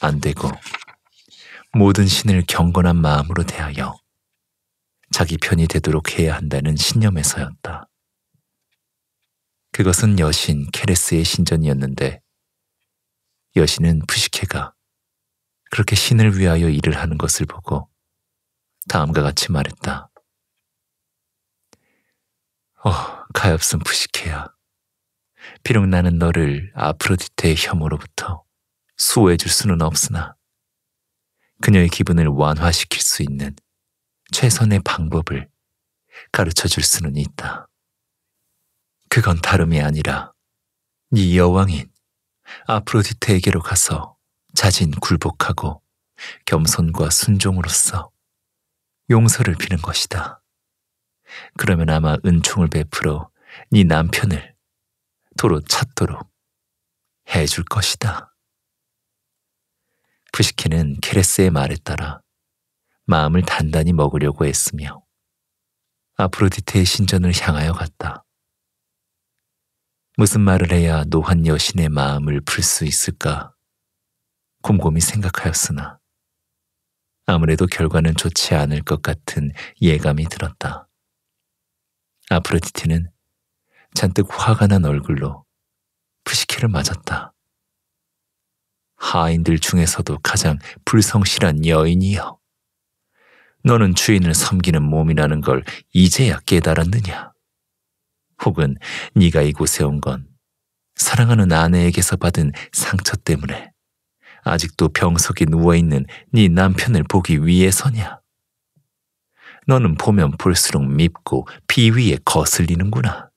안 되고 모든 신을 경건한 마음으로 대하여 자기 편이 되도록 해야 한다는 신념에서였다. 그것은 여신 케레스의 신전이었는데 여신은 푸시케가 그렇게 신을 위하여 일을 하는 것을 보고 다음과 같이 말했다. 어, 가엾은 푸시케야. 비록 나는 너를 아프로디테의 혐오로부터 수호해줄 수는 없으나 그녀의 기분을 완화시킬 수 있는 최선의 방법을 가르쳐 줄 수는 있다. 그건 다름이 아니라 네 여왕인 아프로디테에게로 가서 자진 굴복하고 겸손과 순종으로써 용서를 비는 것이다. 그러면 아마 은총을 베풀어 네 남편을 도로 찾도록 해 줄 것이다. 푸시키는 케레스의 말에 따라 마음을 단단히 먹으려고 애쓰며 아프로디테의 신전을 향하여 갔다. 무슨 말을 해야 노한 여신의 마음을 풀 수 있을까? 곰곰이 생각하였으나 아무래도 결과는 좋지 않을 것 같은 예감이 들었다. 아프로디테는 잔뜩 화가 난 얼굴로 푸시케를 맞았다. 하인들 중에서도 가장 불성실한 여인이여. 너는 주인을 섬기는 몸이라는 걸 이제야 깨달았느냐? 혹은 네가 이곳에 온 건 사랑하는 아내에게서 받은 상처 때문에 아직도 병석에 누워있는 네 남편을 보기 위해서냐? 너는 보면 볼수록 밉고 비위에 거슬리는구나.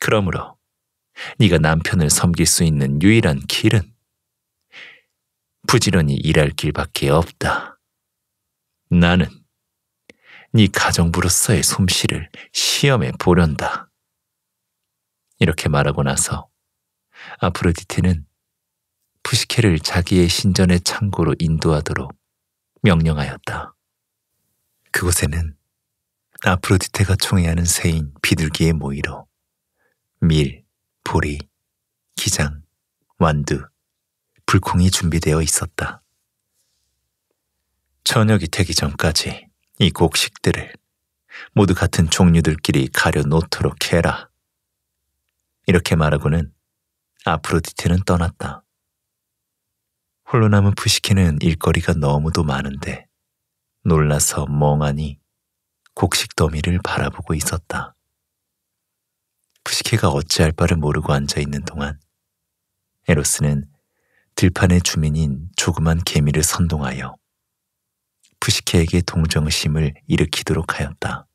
그러므로 네가 남편을 섬길 수 있는 유일한 길은 부지런히 일할 길밖에 없다. 나는 네 가정부로서의 솜씨를 시험해 보련다. 이렇게 말하고 나서 아프로디테는 푸시케를 자기의 신전의 창고로 인도하도록 명령하였다. 그곳에는 아프로디테가 총애하는 새인 비둘기의 모이로 밀, 보리, 기장, 완두, 불콩이 준비되어 있었다. 저녁이 되기 전까지 이 곡식들을 모두 같은 종류들끼리 가려놓도록 해라. 이렇게 말하고는 아프로디테는 떠났다. 홀로 남은 푸시키는 일거리가 너무도 많은데 놀라서 멍하니 곡식 더미를 바라보고 있었다. 푸시키가 어찌할 바를 모르고 앉아 있는 동안 에로스는 들판의 주민인 조그만 개미를 선동하여 쿠시케에게 동정심을 일으키도록 하였다.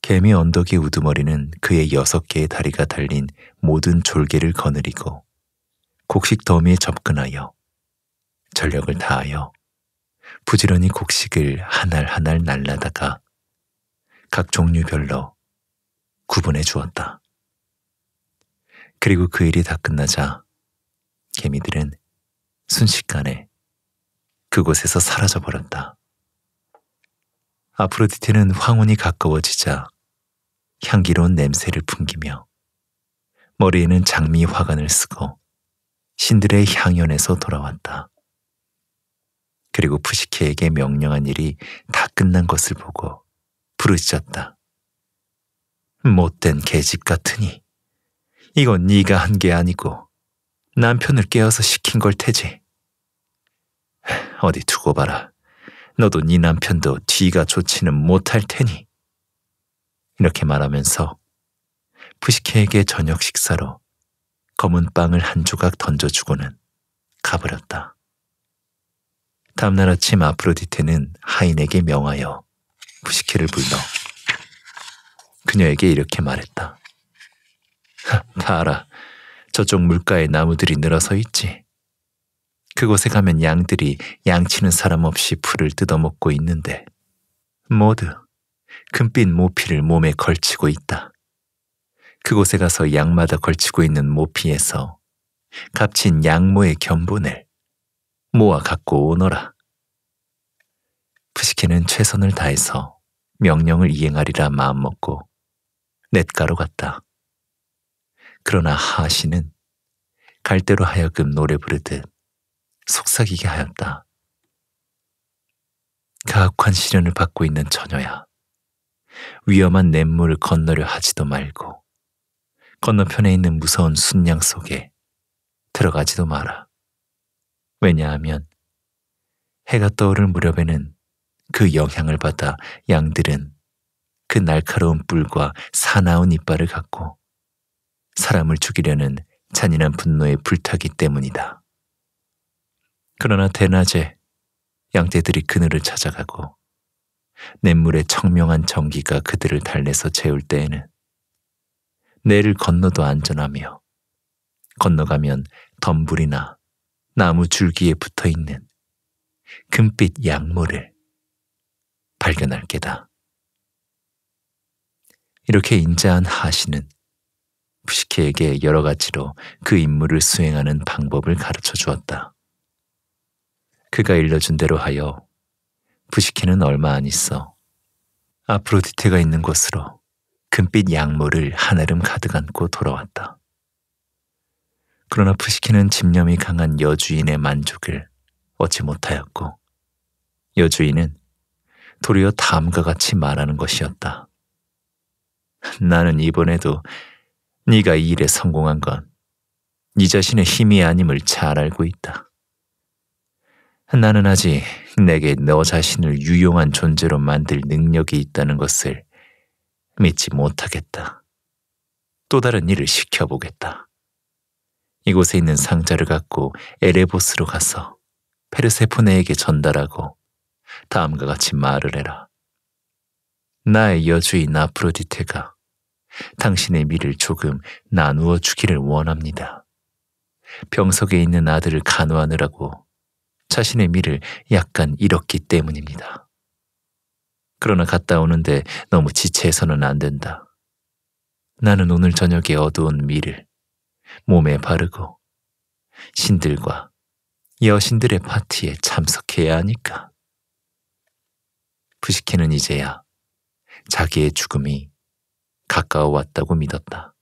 개미 언덕의 우두머리는 그의 여섯 개의 다리가 달린 모든 졸개를 거느리고 곡식 더미에 접근하여 전력을 다하여 부지런히 곡식을 한 알 한 알 날라다가 각 종류별로 구분해 주었다. 그리고 그 일이 다 끝나자 개미들은 순식간에 그곳에서 사라져 버렸다. 아프로디테는 황혼이 가까워지자 향기로운 냄새를 풍기며 머리에는 장미 화관을 쓰고 신들의 향연에서 돌아왔다. 그리고 푸시케에게 명령한 일이 다 끝난 것을 보고 부르짖었다. 못된 계집 같으니 이건 네가 한 게 아니고 남편을 깨어서 시킨 걸 테지. 어디 두고 봐라. 너도 네 남편도 뒤가 좋지는 못할 테니. 이렇게 말하면서 부시케에게 저녁 식사로 검은 빵을 한 조각 던져주고는 가버렸다. 다음날 아침 아프로디테는 하인에게 명하여 부시케를 불러 그녀에게 이렇게 말했다. 다 알아. 저쪽 물가에 나무들이 늘어서 있지. 그곳에 가면 양들이 양치는 사람 없이 풀을 뜯어먹고 있는데 모두 금빛 모피를 몸에 걸치고 있다. 그곳에 가서 양마다 걸치고 있는 모피에서 값진 양모의 견본을 모아 갖고 오너라. 푸시키는 최선을 다해서 명령을 이행하리라 마음먹고 넷가로 갔다. 그러나 하시는 갈대로 하여금 노래 부르듯 속삭이게 하였다. 가혹한 시련을 받고 있는 처녀야. 위험한 냇물을 건너려 하지도 말고 건너편에 있는 무서운 순양 속에 들어가지도 마라. 왜냐하면 해가 떠오를 무렵에는 그 영향을 받아 양들은 그 날카로운 뿔과 사나운 이빨을 갖고 사람을 죽이려는 잔인한 분노에 불타기 때문이다. 그러나 대낮에 양떼들이 그늘을 찾아가고 냇물의 청명한 전기가 그들을 달래서 재울 때에는 내를 건너도 안전하며 건너가면 덤불이나 나무 줄기에 붙어 있는 금빛 양모를 발견할 게다. 이렇게 인자한 하시는 부시케에게 여러 가지로 그 임무를 수행하는 방법을 가르쳐 주었다. 그가 일러준 대로 하여 부시키는 얼마 안 있어 아프로디테가 있는 곳으로 금빛 약물을 한 아름 가득 안고 돌아왔다. 그러나 푸시키는 집념이 강한 여주인의 만족을 얻지 못하였고 여주인은 도리어 다음과 같이 말하는 것이었다. 나는 이번에도 네가 이 일에 성공한 건 네 자신의 힘이 아님을 잘 알고 있다. 나는 아직 내게 너 자신을 유용한 존재로 만들 능력이 있다는 것을 믿지 못하겠다. 또 다른 일을 시켜보겠다. 이곳에 있는 상자를 갖고 에레보스로 가서 페르세포네에게 전달하고 다음과 같이 말을 해라. 나의 여주인 아프로디테가 당신의 미를 조금 나누어 주기를 원합니다. 병석에 있는 아들을 간호하느라고 자신의 미를 약간 잃었기 때문입니다. 그러나 갔다 오는데 너무 지체해서는 안 된다. 나는 오늘 저녁에 어두운 미를 몸에 바르고 신들과 여신들의 파티에 참석해야 하니까. 부시케는 이제야 자기의 죽음이 가까워 왔다고 믿었다.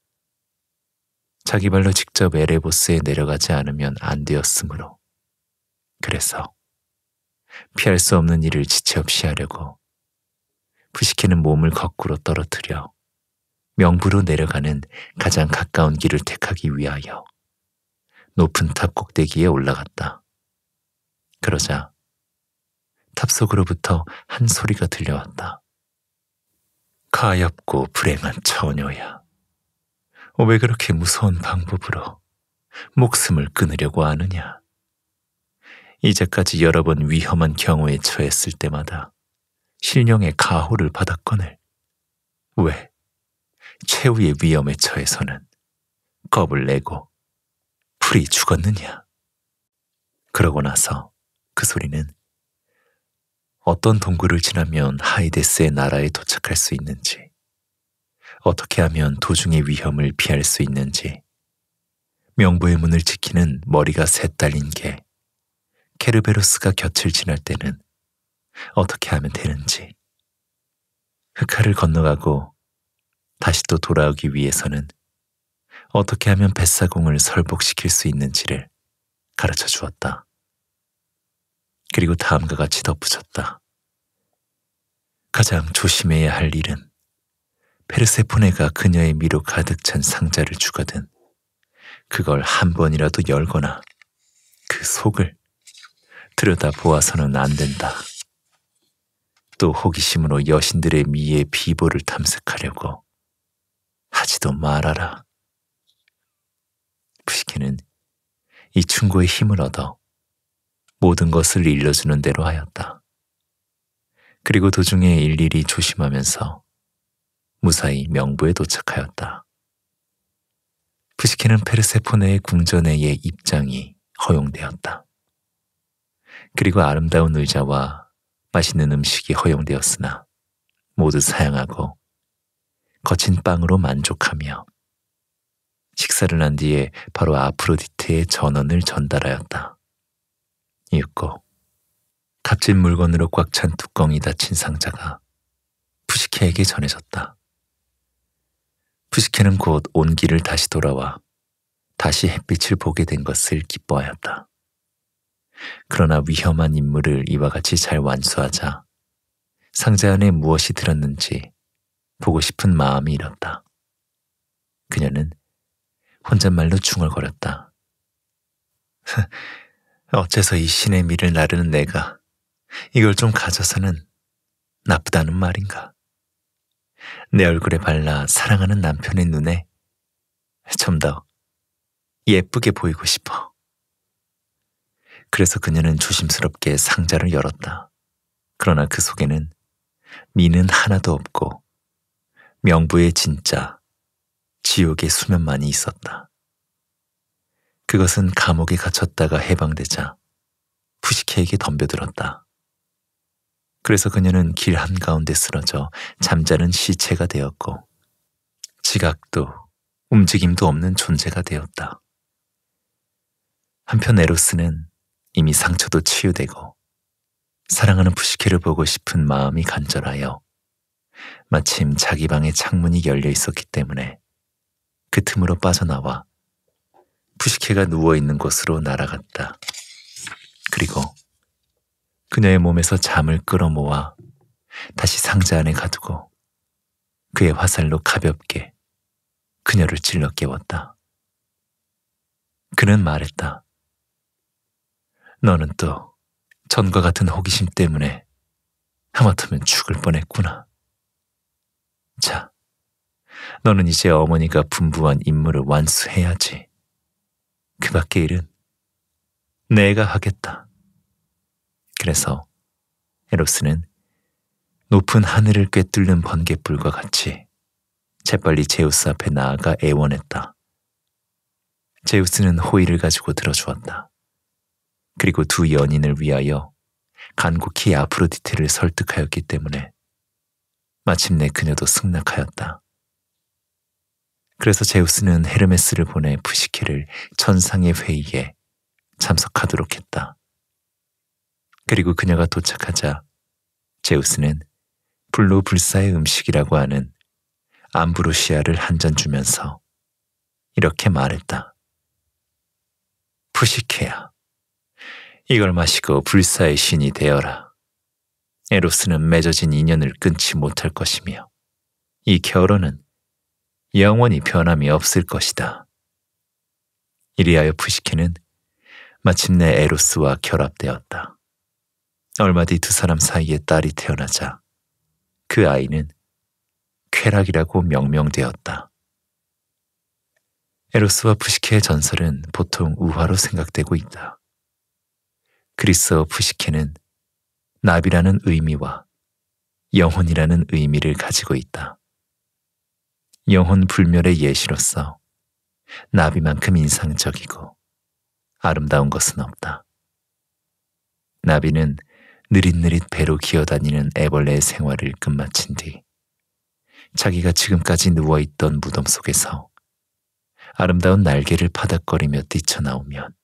자기 발로 직접 에레보스에 내려가지 않으면 안 되었으므로 그래서 피할 수 없는 일을 지체 없이 하려고 부시키는 몸을 거꾸로 떨어뜨려 명부로 내려가는 가장 가까운 길을 택하기 위하여 높은 탑 꼭대기에 올라갔다. 그러자 탑속으로부터 한 소리가 들려왔다. 가엾고 불행한 처녀야. 왜 그렇게 무서운 방법으로 목숨을 끊으려고 하느냐? 이제까지 여러 번 위험한 경우에 처했을 때마다 신령의 가호를 받았거늘 왜 최후의 위험에 처해서는 겁을 내고 풀이 죽었느냐 그러고 나서 그 소리는 어떤 동굴을 지나면 하이데스의 나라에 도착할 수 있는지, 어떻게 하면 도중의 위험을 피할 수 있는지, 명부의 문을 지키는 머리가 새딸린게 케르베로스가 곁을 지날 때는 어떻게 하면 되는지. 흑하를 건너가고 다시 또 돌아오기 위해서는 어떻게 하면 뱃사공을 설복시킬 수 있는지를 가르쳐 주었다. 그리고 다음과 같이 덧붙였다. 가장 조심해야 할 일은 페르세포네가 그녀의 미로 가득 찬 상자를 주거든 그걸 한 번이라도 열거나 그 속을 들여다보아서는 안 된다. 또 호기심으로 여신들의 미의 비보를 탐색하려고 하지도 말아라. 부시키는이 충고의 힘을 얻어 모든 것을 일러주는 대로 하였다. 그리고 도중에 일일이 조심하면서 무사히 명부에 도착하였다. 부시키는 페르세포네의 궁전에의 입장이 허용되었다. 그리고 아름다운 의자와 맛있는 음식이 허용되었으나 모두 사양하고 거친 빵으로 만족하며 식사를 한 뒤에 바로 아프로디테의 전원을 전달하였다. 이윽고 값진 물건으로 꽉 찬 뚜껑이 닫힌 상자가 푸시케에게 전해졌다. 푸시케는 곧 온기를 다시 돌아와 다시 햇빛을 보게 된 것을 기뻐하였다. 그러나 위험한 임무를 이와 같이 잘 완수하자 상자 안에 무엇이 들었는지 보고 싶은 마음이 일었다. 그녀는 혼잣말로 중얼거렸다. 어째서 이 신의 미를 나르는 내가 이걸 좀 가져서는 나쁘다는 말인가. 내 얼굴에 발라 사랑하는 남편의 눈에 좀 더 예쁘게 보이고 싶어. 그래서 그녀는 조심스럽게 상자를 열었다. 그러나 그 속에는 미는 하나도 없고 명부의 진짜 지옥의 수면만이 있었다. 그것은 감옥에 갇혔다가 해방되자 푸시케에게 덤벼들었다. 그래서 그녀는 길 한가운데 쓰러져 잠자는 시체가 되었고 지각도 움직임도 없는 존재가 되었다. 한편 에로스는 이미 상처도 치유되고 사랑하는 푸시케를 보고 싶은 마음이 간절하여 마침 자기 방에 창문이 열려 있었기 때문에 그 틈으로 빠져나와 푸시케가 누워 있는 곳으로 날아갔다. 그리고 그녀의 몸에서 잠을 끌어모아 다시 상자 안에 가두고 그의 화살로 가볍게 그녀를 찔러 깨웠다. 그는 말했다. 너는 또 전과 같은 호기심 때문에 하마터면 죽을 뻔했구나. 자, 너는 이제 어머니가 분부한 임무를 완수해야지. 그 밖의 일은 내가 하겠다. 그래서 에로스는 높은 하늘을 꿰뚫는 번개불과 같이 재빨리 제우스 앞에 나아가 애원했다. 제우스는 호의를 가지고 들어주었다. 그리고 두 연인을 위하여 간곡히 아프로디테를 설득하였기 때문에 마침내 그녀도 승낙하였다. 그래서 제우스는 헤르메스를 보내 푸시케를 천상의 회의에 참석하도록 했다. 그리고 그녀가 도착하자 제우스는 불로 불사의 음식이라고 하는 암브로시아를 한 잔 주면서 이렇게 말했다. 푸시케야. 이걸 마시고 불사의 신이 되어라. 에로스는 맺어진 인연을 끊지 못할 것이며 이 결혼은 영원히 변함이 없을 것이다. 이리하여 푸시케는 마침내 에로스와 결합되었다. 얼마 뒤 두 사람 사이에 딸이 태어나자 그 아이는 쾌락이라고 명명되었다. 에로스와 푸시케의 전설은 보통 우화로 생각되고 있다. 그리스어 푸시케는 나비라는 의미와 영혼이라는 의미를 가지고 있다. 영혼 불멸의 예시로서 나비만큼 인상적이고 아름다운 것은 없다. 나비는 느릿느릿 배로 기어다니는 애벌레의 생활을 끝마친 뒤 자기가 지금까지 누워있던 무덤 속에서 아름다운 날개를 파닥거리며 뛰쳐나오면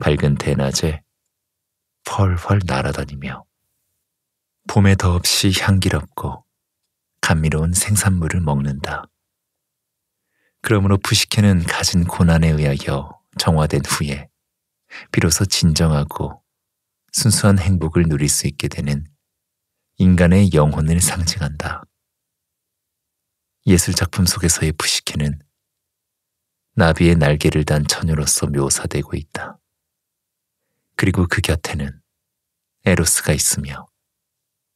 밝은 대낮에 펄펄 날아다니며 봄에 더없이 향기롭고 감미로운 생산물을 먹는다. 그러므로 푸시케는 가진 고난에 의하여 정화된 후에 비로소 진정하고 순수한 행복을 누릴 수 있게 되는 인간의 영혼을 상징한다. 예술 작품 속에서의 푸시케는 나비의 날개를 단 처녀로서 묘사되고 있다. 그리고 그 곁에는 에로스가 있으며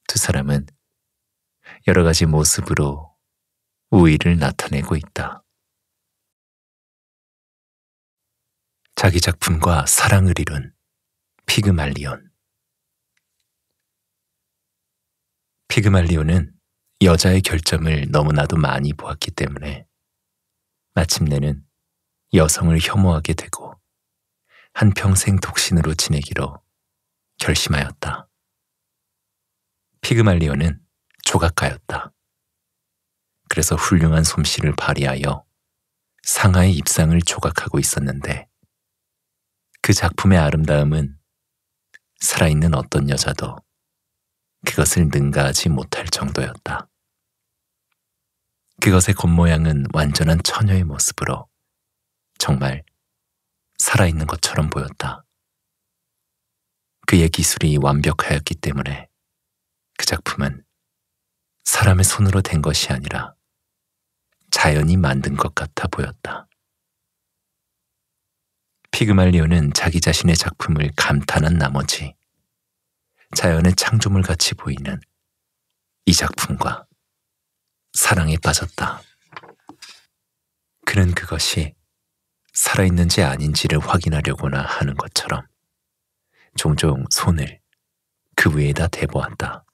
두 사람은 여러 가지 모습으로 우위를 나타내고 있다. 자기 작품과 사랑을 이룬 피그말리온. 피그말리온은 여자의 결점을 너무나도 많이 보았기 때문에 마침내는 여성을 혐오하게 되고 한평생 독신으로 지내기로 결심하였다. 피그말리오는 조각가였다. 그래서 훌륭한 솜씨를 발휘하여 상하의 입상을 조각하고 있었는데 그 작품의 아름다움은 살아있는 어떤 여자도 그것을 능가하지 못할 정도였다. 그것의 겉모양은 완전한 처녀의 모습으로 정말 살아있는 것처럼 보였다. 그의 기술이 완벽하였기 때문에 그 작품은 사람의 손으로 된 것이 아니라 자연이 만든 것 같아 보였다. 피그말리오는 자기 자신의 작품을 감탄한 나머지 자연의 창조물 같이 보이는 이 작품과 사랑에 빠졌다. 그는 그것이 살아있는지 아닌지를 확인하려거나 하는 것처럼 종종 손을 그 위에다 대보았다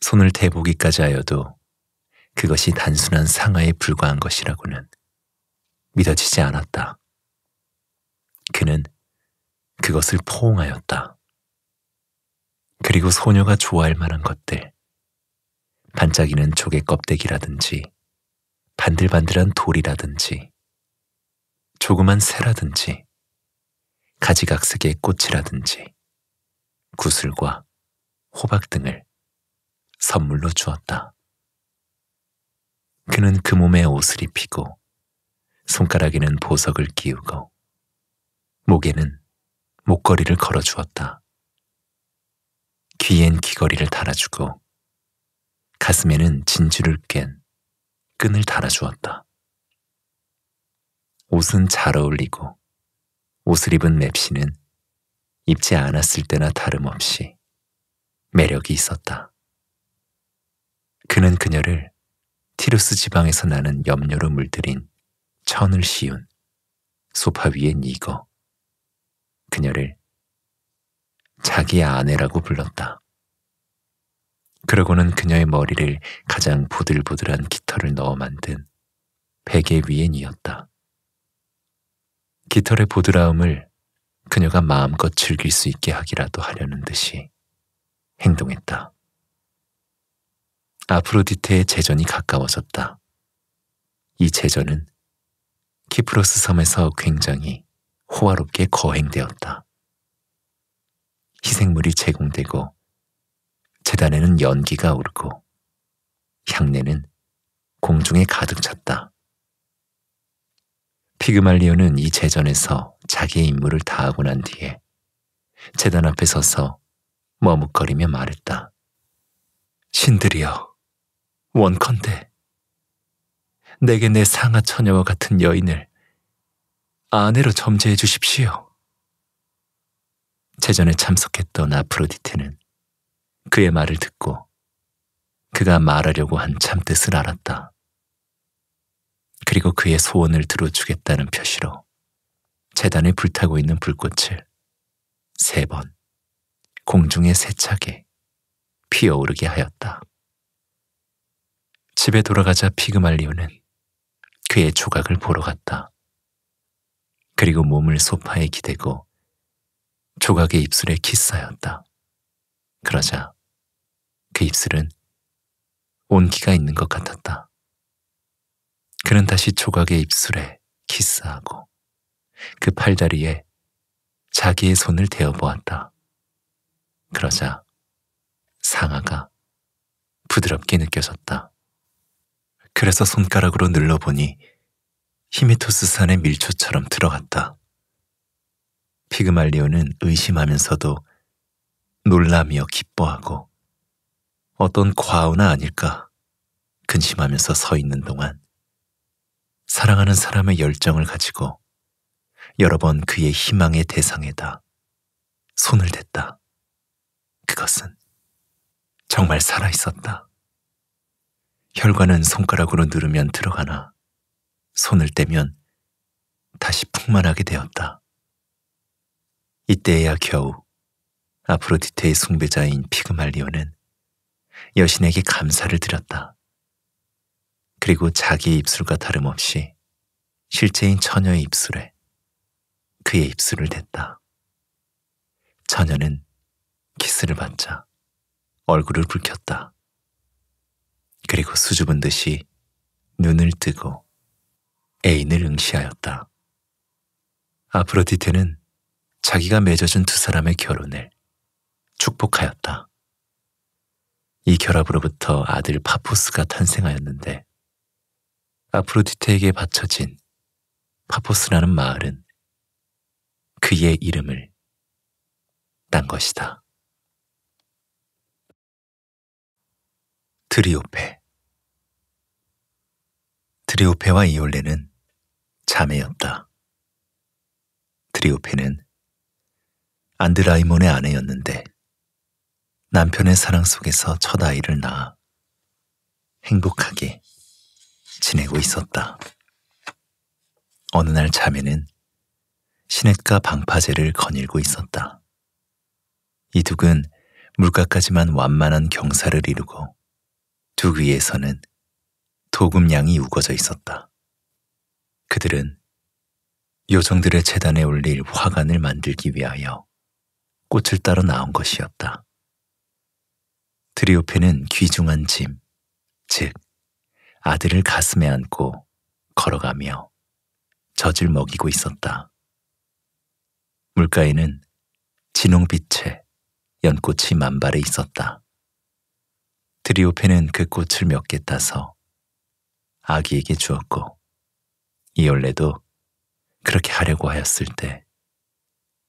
손을 대보기까지 하여도 그것이 단순한 상하에 불과한 것이라고는 믿어지지 않았다. 그는 그것을 포옹하였다. 그리고 소녀가 좋아할 만한 것들, 반짝이는 조개 껍데기라든지, 반들반들한 돌이라든지, 조그만 새라든지 가지각색의 꽃이라든지 구슬과 호박 등을 선물로 주었다. 그는 그 몸에 옷을 입히고 손가락에는 보석을 끼우고 목에는 목걸이를 걸어 주었다. 귀엔 귀걸이를 달아주고 가슴에는 진주를 깬 끈을 달아주었다. 옷은 잘 어울리고 옷을 입은 맵시는 입지 않았을 때나 다름없이 매력이 있었다. 그는 그녀를 티루스 지방에서 나는 염려로 물들인 천을 씌운 소파 위에 이거 그녀를 자기 아내라고 불렀다. 그러고는 그녀의 머리를 가장 보들보들한 깃털을 넣어 만든 베개 위엔이었다. 깃털의 보드라움을 그녀가 마음껏 즐길 수 있게 하기라도 하려는 듯이 행동했다. 아프로디테의 제전이 가까워졌다. 이 제전은 키프로스 섬에서 굉장히 호화롭게 거행되었다. 희생물이 제공되고 재단에는 연기가 오르고 향내는 공중에 가득 찼다. 피그말리온는이 제전에서 자기의 임무를 다하고 난 뒤에 제단 앞에 서서 머뭇거리며 말했다. 신들이여, 원컨대 내게 내 상하 처녀와 같은 여인을 아내로 점재해 주십시오. 제전에 참석했던 아프로디테는 그의 말을 듣고 그가 말하려고 한 참뜻을 알았다. 그리고 그의 소원을 들어주겠다는 표시로 재단에 불타고 있는 불꽃을 세 번 공중에 세차게 피어오르게 하였다. 집에 돌아가자 피그말리오는 그의 조각을 보러 갔다. 그리고 몸을 소파에 기대고 조각의 입술에 키스하였다. 그러자 그 입술은 온기가 있는 것 같았다. 그는 다시 조각의 입술에 키스하고 그 팔다리에 자기의 손을 대어보았다. 그러자 상아가 부드럽게 느껴졌다. 그래서 손가락으로 눌러보니 히메토스산의 밀초처럼 들어갔다. 피그말리오는 의심하면서도 놀라며 기뻐하고 어떤 과오나 아닐까 근심하면서 서 있는 동안 사랑하는 사람의 열정을 가지고 여러 번 그의 희망의 대상에다 손을 댔다. 그것은 정말 살아있었다. 혈관은 손가락으로 누르면 들어가나 손을 떼면 다시 풍만하게 되었다. 이때야 겨우 아프로디테의 숭배자인 피그말리온은 여신에게 감사를 드렸다. 그리고 자기 입술과 다름없이 실제인 처녀의 입술에 그의 입술을 댔다. 처녀는 키스를 받자 얼굴을 붉혔다. 그리고 수줍은 듯이 눈을 뜨고 애인을 응시하였다. 아프로디테는 자기가 맺어준 두 사람의 결혼을 축복하였다. 이 결합으로부터 아들 파포스가 탄생하였는데 아프로디테에게 바쳐진 파포스라는 마을은 그의 이름을 딴 것이다. 드리오페 드리오페와 이올레는 자매였다. 드리오페는 안드라이몬의 아내였는데 남편의 사랑 속에서 첫 아이를 낳아 행복하게 지내고 있었다. 어느 날 자매는 시냇가 방파제를 거닐고 있었다. 이둑은 물가까지만 완만한 경사를 이루고 둑 위에서는 도금양이 우거져 있었다. 그들은 요정들의 재단에 올릴 화관을 만들기 위하여 꽃을 따러 나온 것이었다. 드리오페는 귀중한 짐, 즉 아들을 가슴에 안고 걸어가며 젖을 먹이고 있었다. 물가에는 진홍빛의 연꽃이 만발해 있었다. 드리오페는 그 꽃을 몇 개 따서 아기에게 주었고 이올레도 그렇게 하려고 하였을 때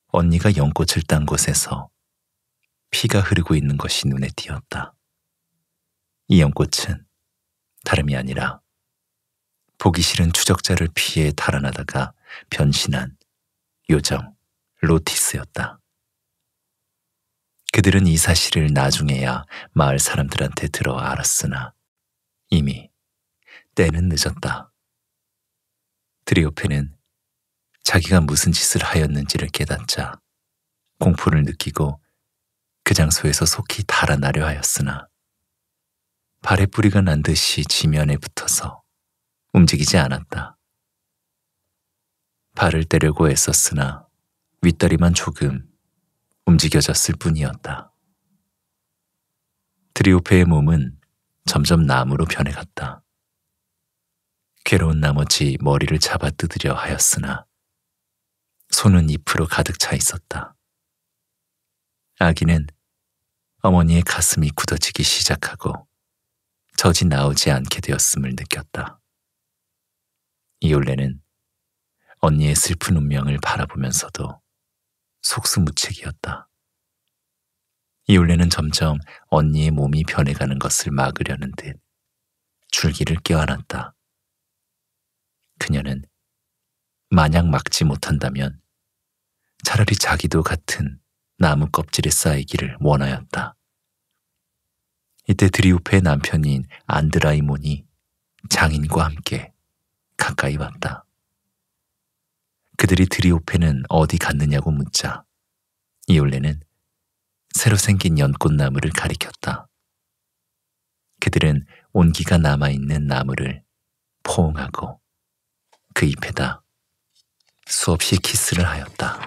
언니가 연꽃을 딴 곳에서 피가 흐르고 있는 것이 눈에 띄었다. 이 연꽃은 다름이 아니라 보기 싫은 추적자를 피해 달아나다가 변신한 요정 로티스였다. 그들은 이 사실을 나중에야 마을 사람들한테 들어 알았으나 이미 때는 늦었다. 드리오페는 자기가 무슨 짓을 하였는지를 깨닫자 공포를 느끼고 그 장소에서 속히 달아나려 하였으나 발에 뿌리가 난 듯이 지면에 붙어서 움직이지 않았다. 발을 떼려고 애썼으나 윗다리만 조금 움직여졌을 뿐이었다. 드리오페의 몸은 점점 나무로 변해갔다. 괴로운 나머지 머리를 잡아 뜯으려 하였으나 손은 잎으로 가득 차 있었다. 아기는 어머니의 가슴이 굳어지기 시작하고 젖이 나오지 않게 되었음을 느꼈다. 이올레는 언니의 슬픈 운명을 바라보면서도 속수무책이었다. 이올레는 점점 언니의 몸이 변해가는 것을 막으려는 듯 줄기를 껴안았다. 그녀는 만약 막지 못한다면 차라리 자기도 같은 나무 껍질에 쌓이기를 원하였다. 이때 드리우페의 남편인 안드라이몬이 장인과 함께 가까이 왔다. 그들이 드리오페는 어디 갔느냐고 묻자 이올레는 새로 생긴 연꽃나무를 가리켰다. 그들은 온기가 남아있는 나무를 포옹하고 그 잎에다 수없이 키스를 하였다.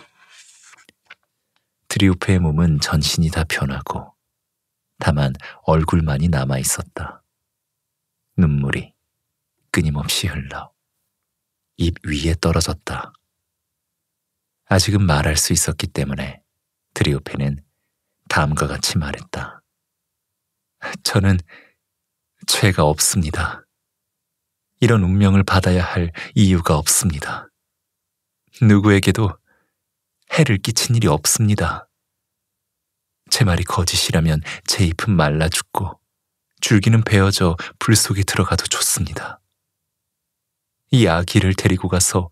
드리오페의 몸은 전신이 다 변하고 다만 얼굴만이 남아 있었다. 눈물이 끊임없이 흘러 입 위에 떨어졌다. 아직은 말할 수 있었기 때문에 드리오페는 다음과 같이 말했다. 저는 죄가 없습니다. 이런 운명을 받아야 할 이유가 없습니다. 누구에게도 해를 끼친 일이 없습니다. 제 말이 거짓이라면 제 잎은 말라 죽고 줄기는 베어져 불 속에 들어가도 좋습니다. 이 아기를 데리고 가서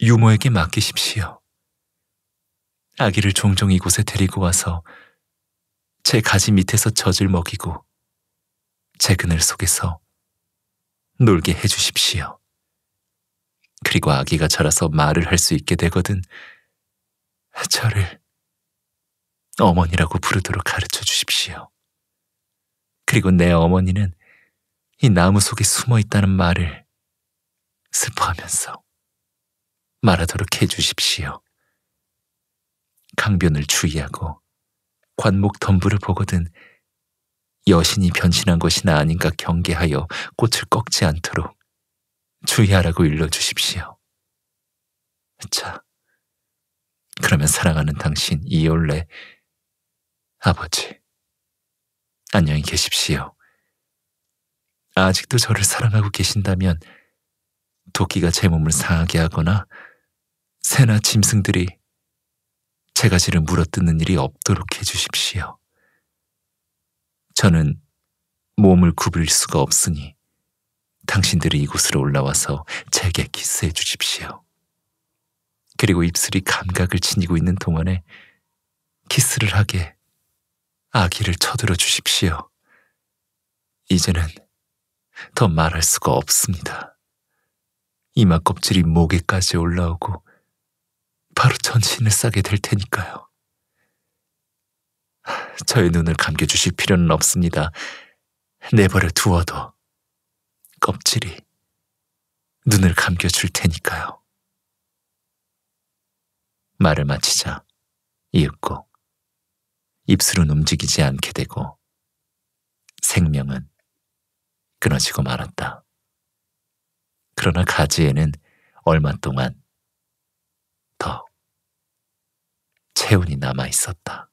유모에게 맡기십시오. 아기를 종종 이곳에 데리고 와서 제 가지 밑에서 젖을 먹이고 제 그늘 속에서 놀게 해주십시오. 그리고 아기가 자라서 말을 할 수 있게 되거든 저를 어머니라고 부르도록 가르쳐 주십시오. 그리고 내 어머니는 이 나무 속에 숨어 있다는 말을 슬퍼하면서 말하도록 해 주십시오. 강변을 주의하고 관목 덤불을 보거든 여신이 변신한 것이나 아닌가 경계하여 꽃을 꺾지 않도록 주의하라고 일러주십시오. 자, 그러면 사랑하는 당신 이올레 아버지, 안녕히 계십시오. 아직도 저를 사랑하고 계신다면 도끼가 제 몸을 상하게 하거나 새나 짐승들이 제가 지를 물어뜯는 일이 없도록 해주십시오. 저는 몸을 구부릴 수가 없으니 당신들이 이곳으로 올라와서 제게 키스해 주십시오. 그리고 입술이 감각을 지니고 있는 동안에 키스를 하게 아기를 쳐들어 주십시오. 이제는 더 말할 수가 없습니다. 이마 껍질이 목에까지 올라오고 바로 전신을 싸게 될 테니까요. 저의 눈을 감겨주실 필요는 없습니다. 내버려 두어도 껍질이 눈을 감겨줄 테니까요. 말을 마치자 이윽고 입술은 움직이지 않게 되고 생명은 끊어지고 말았다. 그러나 가지에는 얼마 동안 더 체온이 남아 있었다.